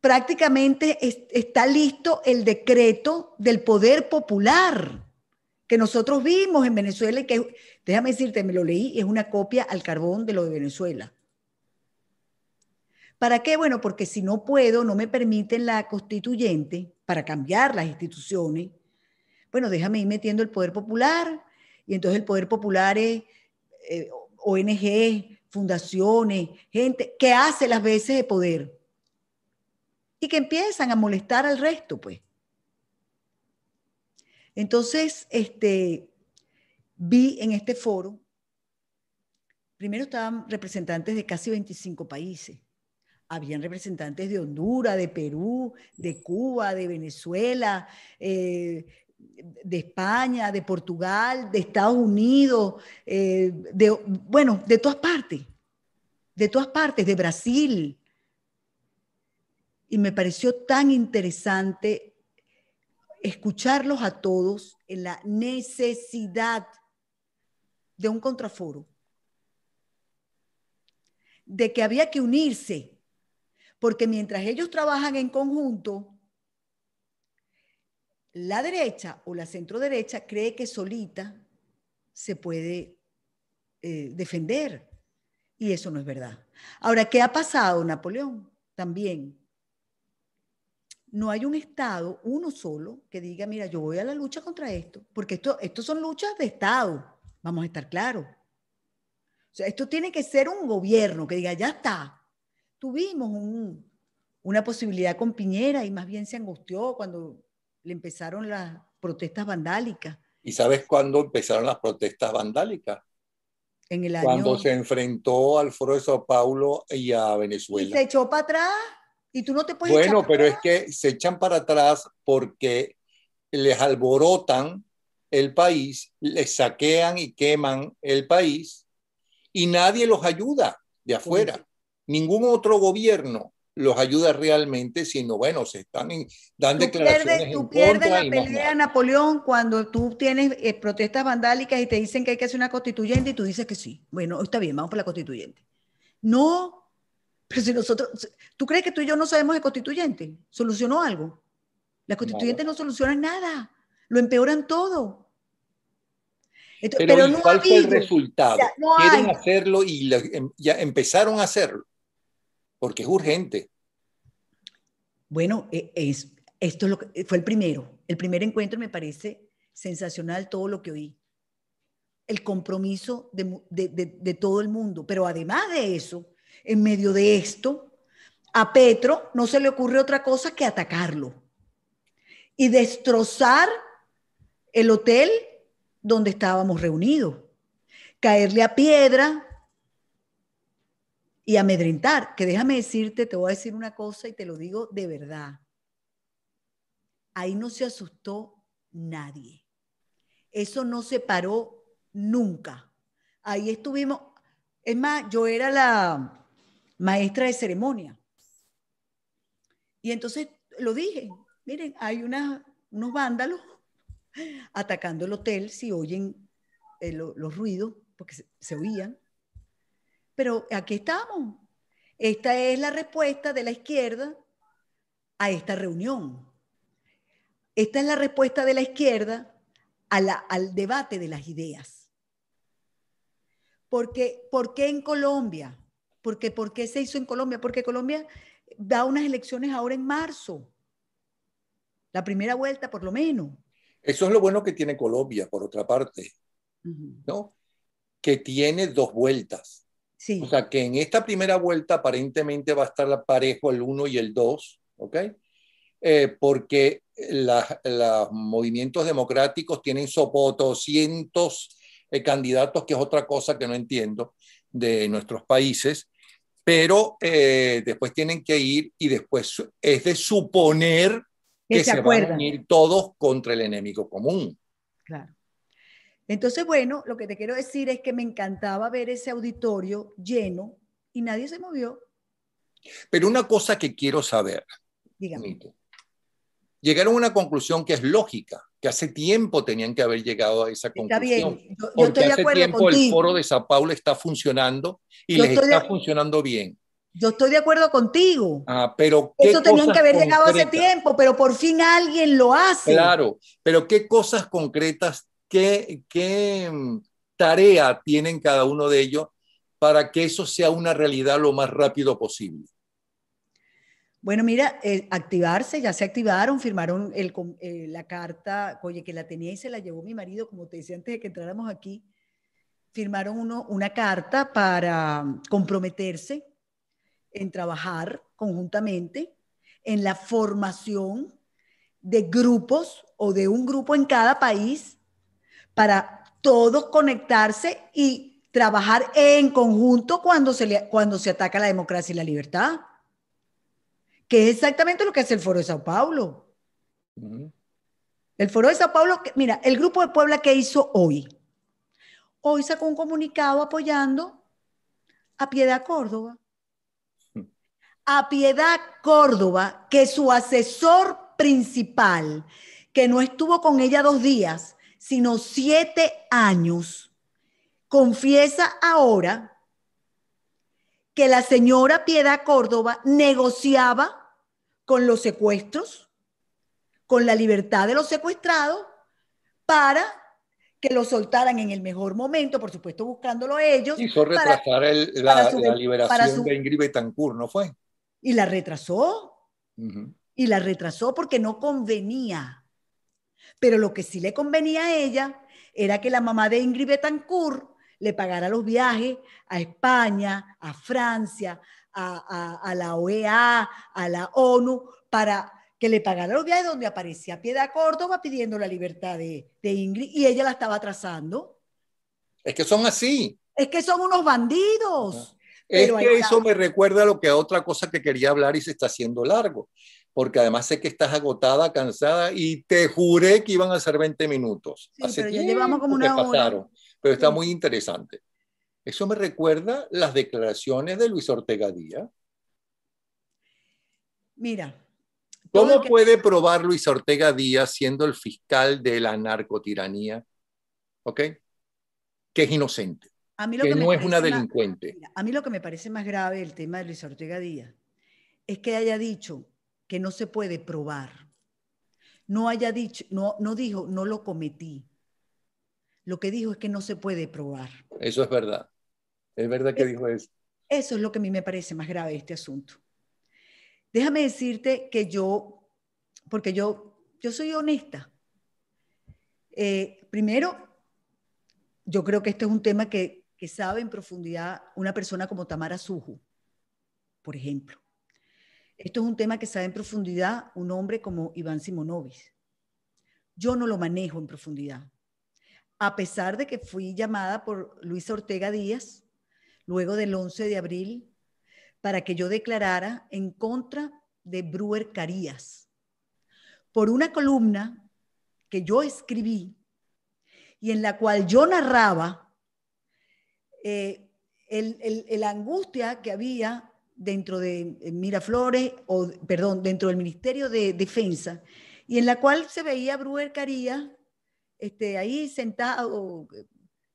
prácticamente está listo el decreto del poder popular que nosotros vimos en Venezuela y que, déjame decirte, me lo leí, es una copia al carbón de lo de Venezuela. ¿Para qué? Bueno, porque si no puedo, no me permiten la constituyente para cambiar las instituciones. Bueno, déjame ir metiendo el poder popular y entonces el poder popular es eh, ONG, fundaciones, gente que hace las veces de poder y que empiezan a molestar al resto, pues. Entonces, este, vi en este foro, primero estaban representantes de casi 25 países, habían representantes de Honduras, de Perú, de Cuba, de Venezuela, eh, de España, de Portugal, de Estados Unidos, eh, de, bueno, de todas partes, de todas partes, de Brasil. Y me pareció tan interesante escucharlos a todos en la necesidad de un contraforo, de que había que unirse, porque mientras ellos trabajan en conjunto, la derecha o la centroderecha cree que solita se puede eh, defender. Y eso no es verdad. Ahora, ¿qué ha pasado Napoleón? También. No hay un Estado, uno solo, que diga, mira, yo voy a la lucha contra esto, porque esto, esto son luchas de Estado, vamos a estar claros. esto tiene que ser un gobierno que diga, ya está. Tuvimos una posibilidad con Piñera y más bien se angustió cuando le empezaron las protestas vandálicas. ¿Y sabes cuándo empezaron las protestas vandálicas? En el año... Cuando se enfrentó al Foro de Sao Paulo y a Venezuela. ¿Y se echó para atrás y tú no te puedes Bueno, pero es que se echan para atrás porque les alborotan el país, les saquean y queman el país y nadie los ayuda de afuera. Ningún otro gobierno los ayuda realmente, sino bueno, se están dando dan declaraciones. tú pierdes la pelea de Napoleón cuando tú tienes eh, protestas vandálicas y te dicen que hay que hacer una constituyente y tú dices que sí. Bueno, está bien, vamos por la constituyente. No, pero si nosotros, ¿tú crees que tú y yo no sabemos de constituyente? ¿Solucionó algo? La constituyente no, soluciona solucionan nada, lo empeoran todo. pero, no ¿cuál fue el resultado? Quieren hacerlo y em, ya empezaron a hacerlo porque es urgente. Bueno, e, es, esto lo fue el primero. El primer encuentro me parece sensacional todo lo que oí. El compromiso de todo el mundo. Pero además de eso, en medio de esto, a Petro no se le ocurre otra cosa que atacarlo y destrozar el hotel donde estábamos reunidos, caerle a piedra, y amedrentar, que déjame decirte, te voy a decir una cosa y te lo digo de verdad. Ahí no se asustó nadie. Eso no se paró nunca. Ahí estuvimos. Es más, yo era la maestra de ceremonia. Y entonces lo dije, miren, hay unos vándalos atacando el hotel, si oyen eh, los ruidos, porque se oían pero aquí estamos. Esta es la respuesta de la izquierda a esta reunión. Esta es la respuesta de la izquierda al debate de las ideas. Porque, ¿Por qué en Colombia? ¿Por qué se hizo en Colombia? Porque Colombia da unas elecciones ahora en marzo. La primera vuelta, por lo menos. Eso es lo bueno que tiene Colombia, por otra parte, ¿no? Que tiene dos vueltas. O sea que en esta primera vuelta aparentemente va a estar parejo el 1 y el 2, ¿ok? Eh, porque los movimientos democráticos tienen sopoto cientos eh, candidatos, que es otra cosa que no entiendo de nuestros países, pero eh, después tienen que ir y después es de suponer que, se, se van a ir todos contra el enemigo común. Claro. Entonces, bueno, lo que te quiero decir es que me encantaba ver ese auditorio lleno y nadie se movió. Pero una cosa que quiero saber. Dígame. Llegaron a una conclusión que es lógica, que hace tiempo tenían que haber llegado a esa conclusión. Está bien, yo, porque estoy de hace tiempo contigo. el foro de Sao Paulo está funcionando y le está funcionando bien. Yo estoy de acuerdo contigo. Ah, pero ¿qué Eso tenían que haber llegado hace tiempo, pero por fin alguien lo hace. Claro, pero ¿qué cosas concretas qué, mm, tarea tienen cada uno de ellos para que eso sea una realidad lo más rápido posible? Bueno, mira, activarse, ya se activaron, firmaron eh, la carta, oye, que la tenía y se la llevó mi marido, como te decía antes de que entráramos aquí, firmaron una carta para mm, comprometerse en trabajar conjuntamente en la formación de grupos o de un grupo en cada país para todos conectarse y trabajar en conjunto cuando se, cuando se ataca la democracia y la libertad, que es exactamente lo que hace el Foro de Sao Paulo. El Foro de Sao Paulo, mira, el Grupo de Puebla que hizo hoy, hoy sacó un comunicado apoyando a Piedad Córdoba. A Piedad Córdoba, que su asesor principal, que no estuvo con ella dos días, sino siete años, confiesa ahora que la señora Piedad Córdoba negociaba con los secuestros, con la libertad de los secuestrados, para que los soltaran en el mejor momento, por supuesto buscándolo ellos. Hizo retrasar la, liberación de Ingrid Betancourt, ¿no fue? Y la retrasó. Y la retrasó porque no convenía pero lo que sí le convenía a ella era que la mamá de Ingrid Betancourt le pagara los viajes a España, a Francia, a, la OEA, a la ONU, e para que le pagara los viajes donde aparecía Piedad Córdoba pidiendo la libertad de, Ingrid y ella la estaba trazando. Es que son así. Es que son unos bandidos. Es que eso me recuerda lo que a otra cosa que quería hablar y se está haciendo largo porque además sé que estás agotada, cansada y te juré que iban a ser 20 minutos. Sí, pero ya llevamos como una hora. pero está muy interesante. Eso me recuerda las declaraciones de Luis Ortega Díaz. Mira. ¿Cómo puede probar Luis Ortega Díaz siendo el fiscal de la narcotiranía? ¿Ok? Que es inocente. que, no es una delincuente. a mí lo que me parece más grave el tema de Luis Ortega Díaz es que haya dicho que no se puede probar. No haya dicho, no, no dijo, no lo cometí. Lo que dijo es que no se puede probar. Eso es verdad. Es verdad que dijo eso. Eso es lo que a mí me parece más grave este asunto. Déjame decirte que yo, porque yo, yo soy honesta. Eh, primero, yo creo que este es un tema que, que sabe en profundidad una persona como Tamara Suju, por ejemplo. Esto es un tema que sabe en profundidad un hombre como Iván Simonovic. Yo no lo manejo en profundidad. A pesar de que fui llamada por Luisa Ortega Díaz, luego del 11 de abril, para que yo declarara en contra de Brewer Carías por una columna que yo escribí y en la cual yo narraba eh, la angustia que había dentro de eh, Miraflores, o perdón, dentro del Ministerio de Defensa, y en la cual se veía a Bruer Carías este, ahí sentado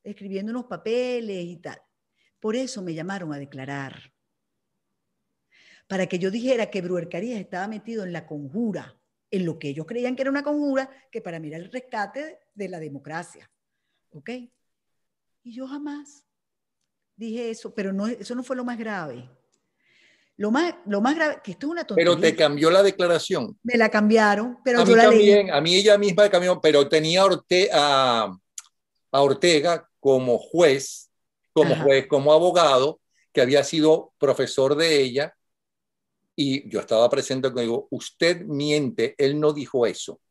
escribiendo unos papeles y tal. Por eso me llamaron a declarar, para que yo dijera que Bruer Carías estaba metido en la conjura, en lo que ellos creían que era una conjura, que para mirar el rescate de la democracia. ¿Ok? Y yo jamás dije eso, pero no, eso no fue lo más grave lo más, lo más grave, que esto es una tontería. Pero te cambió la declaración. Me la cambiaron, pero a yo la leí. A mí ella misma cambió, pero tenía a, Ortega como juez, como juez, como abogado, que había sido profesor de ella, y yo estaba presente conmigo, usted miente, él no dijo eso.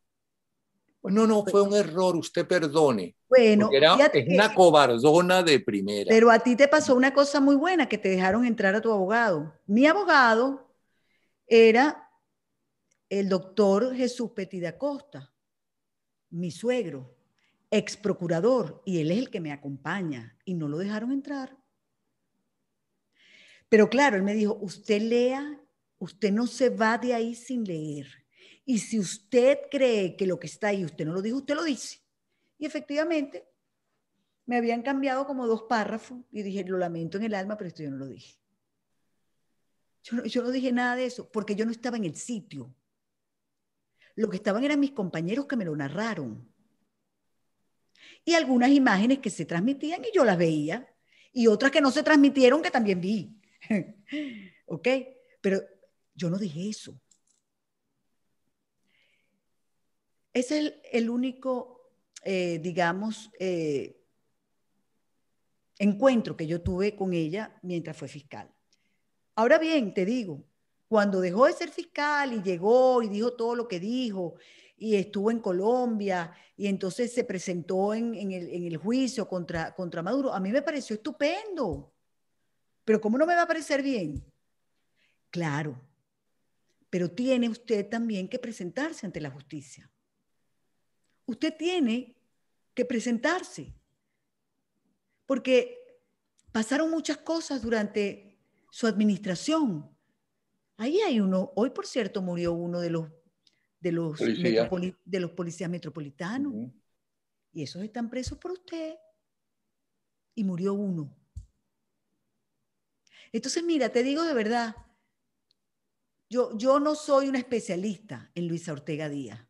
No, no, pues fue un error, usted perdone. Bueno, era, es una cobardona de primera. Pero a ti te pasó una cosa muy buena, que te dejaron entrar a tu abogado. Mi abogado era el doctor Jesús Petida Costa, mi suegro, ex procurador, y él es el que me acompaña, y no lo dejaron entrar. Pero claro, él me dijo, usted lea, usted no se va de ahí sin leer y si usted cree que lo que está ahí, usted no lo dijo, usted lo dice. Y efectivamente, me habían cambiado como dos párrafos y dije, lo lamento en el alma, pero esto yo no lo dije. Yo no, dije nada de eso, porque yo no estaba en el sitio. Lo que estaban eran mis compañeros que me lo narraron. Y algunas imágenes que se transmitían y yo las veía, y otras que no se transmitieron que también vi. ¿Ok? Pero yo no dije eso. es el, único, eh, digamos, eh, encuentro que yo tuve con ella mientras fue fiscal. Ahora bien, te digo, cuando dejó de ser fiscal y llegó y dijo todo lo que dijo y estuvo en Colombia y entonces se presentó en, el, juicio contra, contra Maduro, a mí me pareció estupendo. Pero ¿cómo no me va a parecer bien? Claro, pero tiene usted también que presentarse ante la justicia usted tiene que presentarse, porque pasaron muchas cosas durante su administración. Ahí hay uno, hoy por cierto murió uno de los, de los, de policías metropolitanos, y esos están presos por usted, y murió uno. Entonces, mira, te digo de verdad, yo, yo no soy una especialista en Luisa Ortega Díaz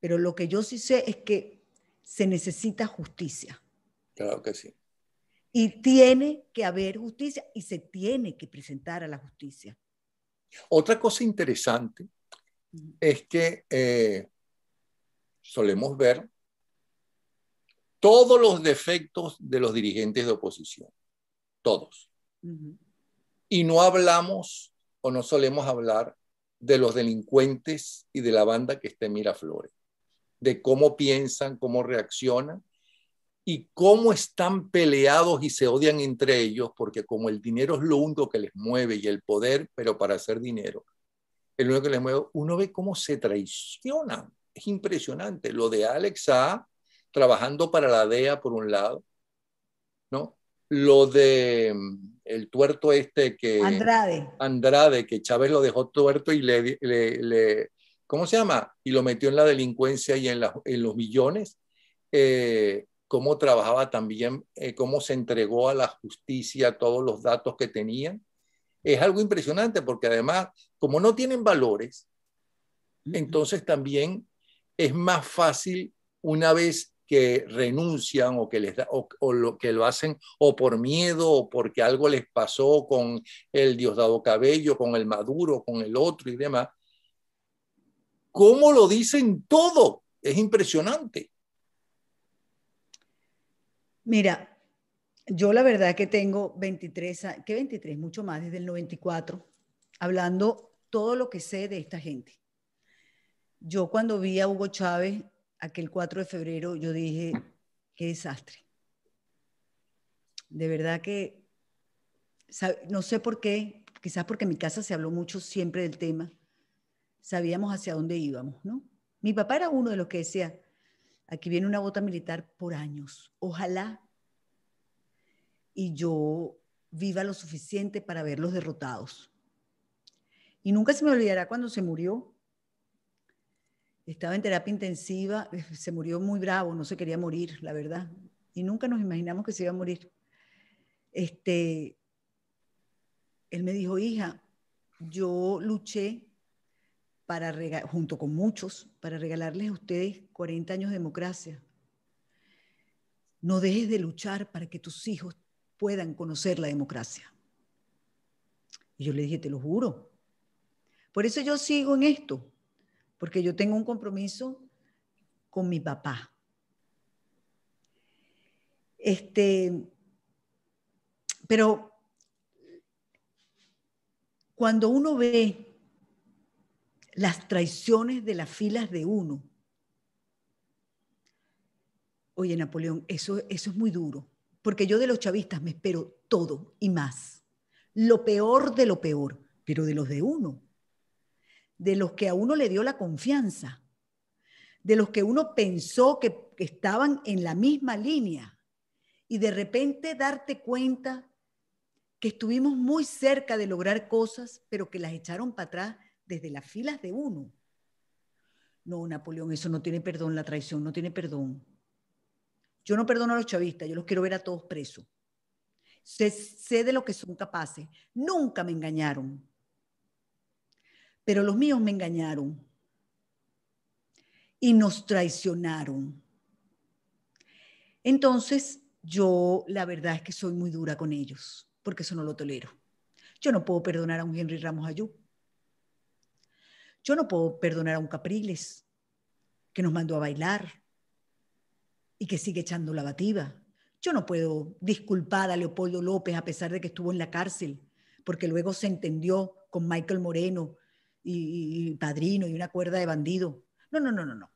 pero lo que yo sí sé es que se necesita justicia. Claro que sí. Y tiene que haber justicia y se tiene que presentar a la justicia. Otra cosa interesante es que eh, solemos ver todos los defectos de los dirigentes de oposición, todos. Y no hablamos o no solemos hablar de los delincuentes y de la banda que está en Miraflores de cómo piensan, cómo reaccionan y cómo están peleados y se odian entre ellos, porque como el dinero es lo único que les mueve y el poder, pero para hacer dinero, el único que les mueve, uno ve cómo se traicionan. Es impresionante. Lo de Alex A, trabajando para la DEA por un lado, ¿no? Lo de mm, el tuerto este que... Andrade. Andrade, que Chávez lo dejó tuerto y le, le, le ¿cómo se llama? Y lo metió en la delincuencia y en, los millones. Eh, cómo trabajaba también, eh, cómo se entregó a la justicia todos los datos que tenían. Es algo impresionante porque además, como no tienen valores, entonces también es más fácil una vez que renuncian o que les lo que lo hacen o por miedo o porque algo les pasó con el Diosdado Cabello, con el Maduro, con el otro y demás, cómo lo dicen todo. Es impresionante. Mira, yo la verdad que tengo 23, que 23, mucho más, desde el 94, hablando todo lo que sé de esta gente. Yo cuando vi a Hugo Chávez aquel 4 de febrero, yo dije, qué desastre. De verdad que no sé por qué, quizás porque en mi casa se habló mucho siempre del tema, sabíamos hacia dónde íbamos, ¿no? Mi papá era uno de los que decía, aquí viene una bota militar por años, ojalá y yo viva lo suficiente para verlos derrotados. Y nunca se me olvidará cuando se murió. Estaba en terapia intensiva, se murió muy bravo, no se quería morir, la verdad. Y nunca nos imaginamos que se iba a morir. Este, él me dijo, hija, yo luché junto con muchos, para regalarles a ustedes 40 años de democracia. No dejes de luchar para que tus hijos puedan conocer la democracia. Y yo le dije, te lo juro. Por eso yo sigo en esto, porque yo tengo un compromiso con mi papá. Este, pero cuando uno ve las traiciones de las filas de uno. Oye, Napoleón, eso, eso es muy duro, porque yo de los chavistas me espero todo y más. Lo peor de lo peor, pero de los de uno, de los que a uno le dio la confianza, de los que uno pensó que, que estaban en la misma línea, y de repente darte cuenta que estuvimos muy cerca de lograr cosas, pero que las echaron para atrás desde las filas de uno. No, Napoleón, eso no tiene perdón, la traición no tiene perdón. Yo no perdono a los chavistas, yo los quiero ver a todos presos. Sé, de lo que son capaces. Nunca me engañaron. Pero los míos me engañaron. Y nos traicionaron. Entonces, yo la verdad es que soy muy dura con ellos, porque eso no lo tolero. Yo no puedo perdonar a un Henry Ramos Ayú. Yo no puedo perdonar a un Capriles que nos mandó a bailar y que sigue echando la bativa. Yo no puedo disculpar a Leopoldo López a pesar de que estuvo en la cárcel, porque luego se entendió con Michael Moreno y, y Padrino y una cuerda de bandido. No, no, no, no, no.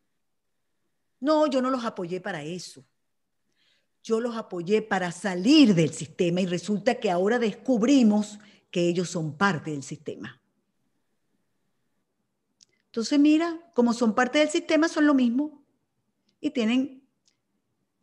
No, yo no los apoyé para eso. Yo los apoyé para salir del sistema y resulta que ahora descubrimos que ellos son parte del sistema. Entonces, mira, como son parte del sistema, son lo mismo. Y tienen,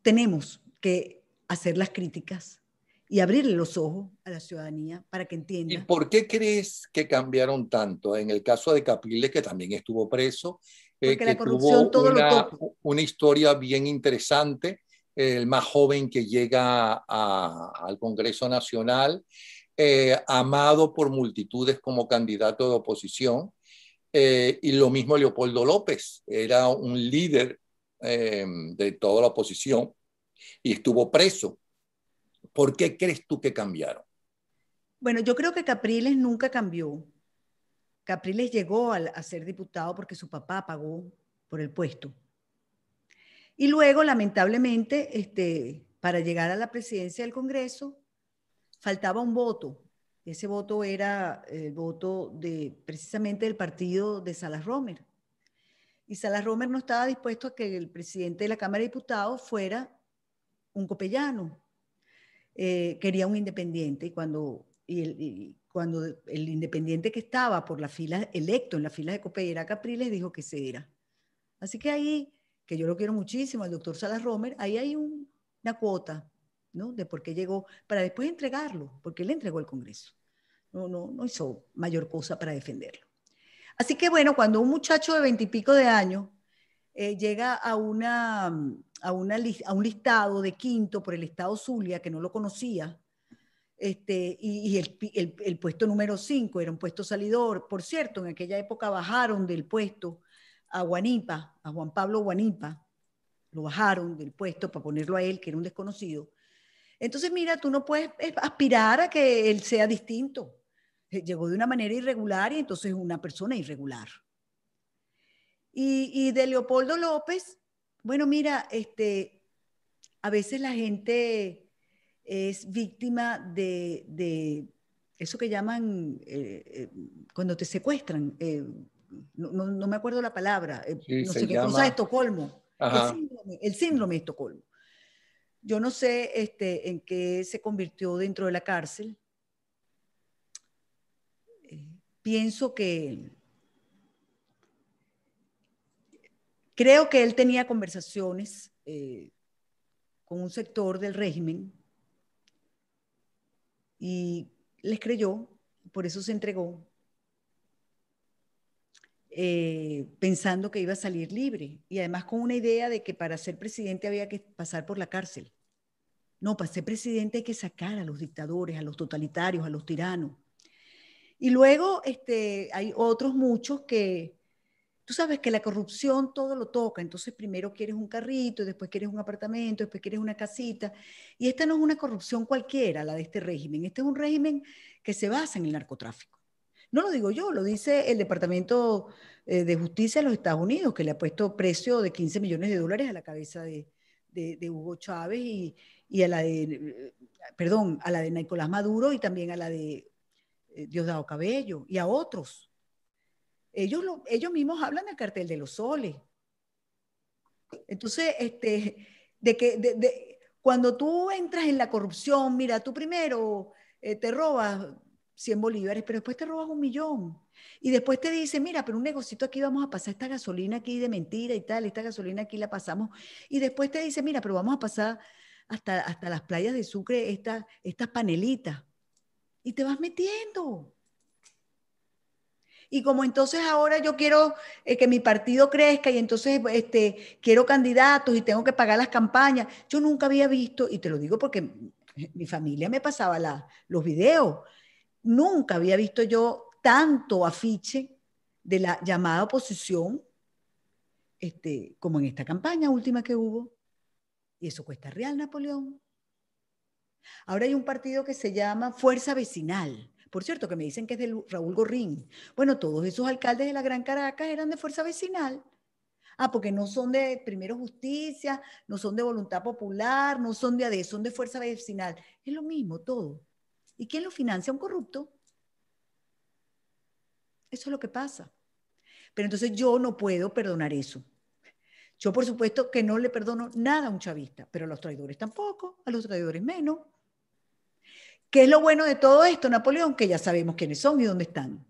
tenemos que hacer las críticas y abrirle los ojos a la ciudadanía para que entienda. ¿Y por qué crees que cambiaron tanto? En el caso de Capriles, que también estuvo preso, eh, Porque que la corrupción tuvo una, una historia bien interesante, el más joven que llega al Congreso Nacional, eh, amado por multitudes como candidato de oposición, eh, y lo mismo Leopoldo López, era un líder eh, de toda la oposición y estuvo preso. ¿Por qué crees tú que cambiaron? Bueno, yo creo que Capriles nunca cambió. Capriles llegó a, ser diputado porque su papá pagó por el puesto. Y luego, lamentablemente, este, para llegar a la presidencia del Congreso, faltaba un voto. Ese voto era el voto de precisamente del partido de Salas Romer. Y Salas Romer no estaba dispuesto a que el presidente de la Cámara de Diputados fuera un copellano. Eh, quería un independiente y cuando, y el, cuando el independiente que estaba por la fila, electo en la fila de Copey era Capriles, dijo que se era. Así que ahí, que yo lo quiero muchísimo, al doctor Salas Romer, ahí hay una cuota de por qué llegó, para después entregarlo, porque él entregó el Congreso. No, no, no hizo mayor cosa para defenderlo. Así que bueno, cuando un muchacho de veintipico de años eh, llega a, una, a, una, a un listado de quinto por el estado Zulia, que no lo conocía, este, y, el, el, puesto número cinco era un puesto salidor. Por cierto, en aquella época bajaron del puesto a Guanipa, a Juan Pablo Guanipa, lo bajaron del puesto para ponerlo a él, que era un desconocido, entonces, mira, tú no puedes eh, aspirar a que él sea distinto. Eh, llegó de una manera irregular y entonces es una persona irregular. Y, de Leopoldo López, bueno, mira, este, a veces la gente es víctima de, eso que llaman eh, cuando te secuestran. no, me acuerdo la palabra, no sé qué cosa Estocolmo. El síndrome, el síndrome de Estocolmo. Yo no sé este, en qué se convirtió dentro de la cárcel. Eh, pienso que... Creo que él tenía conversaciones eh, con un sector del régimen y les creyó, por eso se entregó. Eh, pensando que iba a salir libre y además con una idea de que para ser presidente había que pasar por la cárcel. No, para ser presidente hay que sacar a los dictadores, a los totalitarios, a los tiranos. Y luego este, hay otros muchos que, tú sabes que la corrupción todo lo toca, entonces primero quieres un carrito, después quieres un apartamento, después quieres una casita. Y esta no es una corrupción cualquiera, la de este régimen, este es un régimen que se basa en el narcotráfico. No lo digo yo, lo dice el Departamento eh, de Justicia de los Estados Unidos, que le ha puesto precio de 15 millones de dólares a la cabeza de, Hugo Chávez y, a la de, perdón, a la de Nicolás Maduro y también a la de eh, Diosdado Cabello y a otros. Ellos, ellos mismos hablan del cartel de los soles. Entonces, este, de que cuando tú entras en la corrupción, mira, tú primero eh, te robas 100 bolívares, pero después te robas un millón. Y después te dice, mira, pero un negocito aquí vamos a pasar esta gasolina aquí de mentira y tal, esta gasolina aquí la pasamos. Y después te dice, mira, pero vamos a pasar hasta, hasta las playas de Sucre estas panelitas. Y te vas metiendo. Y como entonces ahora yo quiero eh, que mi partido crezca y entonces este, quiero candidatos y tengo que pagar las campañas, yo nunca había visto, y te lo digo porque mi familia me pasaba la, los videos, nunca había visto yo tanto afiche de la llamada oposición este, como en esta campaña última que hubo. Y eso cuesta real, Napoleón. Ahora hay un partido que se llama Fuerza Vecinal. Por cierto, que me dicen que es de Raúl Gorrín. Bueno, todos esos alcaldes de la Gran Caracas eran de Fuerza Vecinal. Ah, porque no son de Primero Justicia, no son de Voluntad Popular, no son de ADE, son de Fuerza Vecinal. Es lo mismo todo. ¿Y quién lo financia? Un corrupto. Eso es lo que pasa. Pero entonces yo no puedo perdonar eso. Yo, por supuesto, que no le perdono nada a un chavista, pero a los traidores tampoco, a los traidores menos. ¿Qué es lo bueno de todo esto, Napoleón? Que ya sabemos quiénes son y dónde están.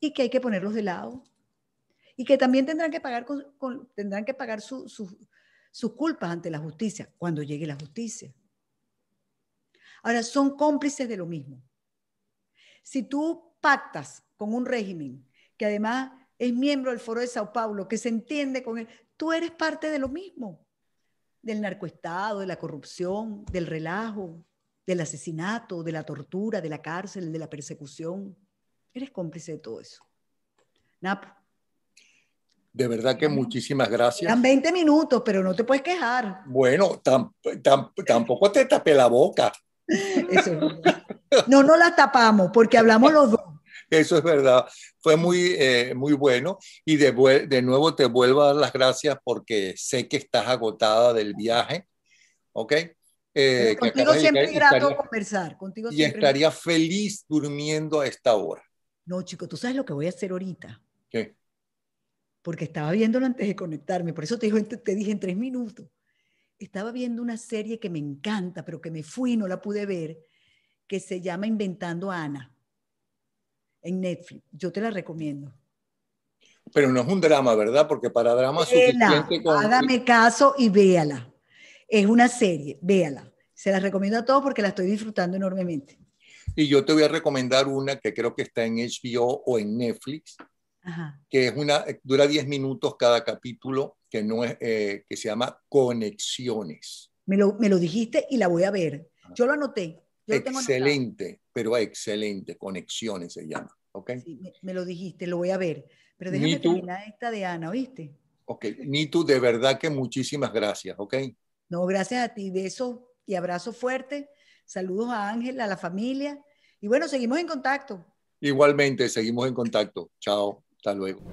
Y que hay que ponerlos de lado. Y que también tendrán que pagar, tendrán que pagar sus culpas ante la justicia, cuando llegue la justicia. Ahora, son cómplices de lo mismo. Si tú pactas con un régimen que además es miembro del Foro de Sao Paulo, que se entiende con él, tú eres parte de lo mismo, del narcoestado, de la corrupción, del relajo, del asesinato, de la tortura, de la cárcel, de la persecución. Eres cómplice de todo eso. Napo. De verdad que muchísimas gracias. Están 20 minutos, pero no te puedes quejar. Bueno, tampoco te tapé la boca. Eso No, no la tapamos porque hablamos los dos. Eso es verdad. Fue muy, eh, muy bueno. Y de, de, nuevo te vuelvo a dar las gracias porque sé que estás agotada del viaje. ¿Ok? Eh, contigo siempre es grato conversar. Contigo y estaría feliz durmiendo a esta hora. No, chico, tú sabes lo que voy a hacer ahorita. ¿Qué? Porque estaba viéndolo antes de conectarme. Por eso te, te dije en tres minutos estaba viendo una serie que me encanta, pero que me fui y no la pude ver, que se llama Inventando a Ana en Netflix. Yo te la recomiendo. Pero no es un drama, ¿verdad? Porque para drama Hágame caso y véala. Es una serie, véala. Se la recomiendo a todos porque la estoy disfrutando enormemente. Y yo te voy a recomendar una que creo que está en HBO o en Netflix, que es una, dura 10 minutos cada capítulo que, no es, eh, que se llama Conexiones. Me lo, dijiste y la voy a ver. Yo lo anoté. excelente, pero excelente. Conexiones se llama. ¿okay? me, lo dijiste, lo voy a ver. Pero déjame terminar esta de Ana, ¿viste? Ok, Nitu, de verdad que muchísimas gracias, ¿ok? No, gracias a ti. Besos y abrazo fuerte. Saludos a Ángel, a la familia. Y bueno, seguimos en contacto. Igualmente, seguimos en contacto. Chao, hasta luego.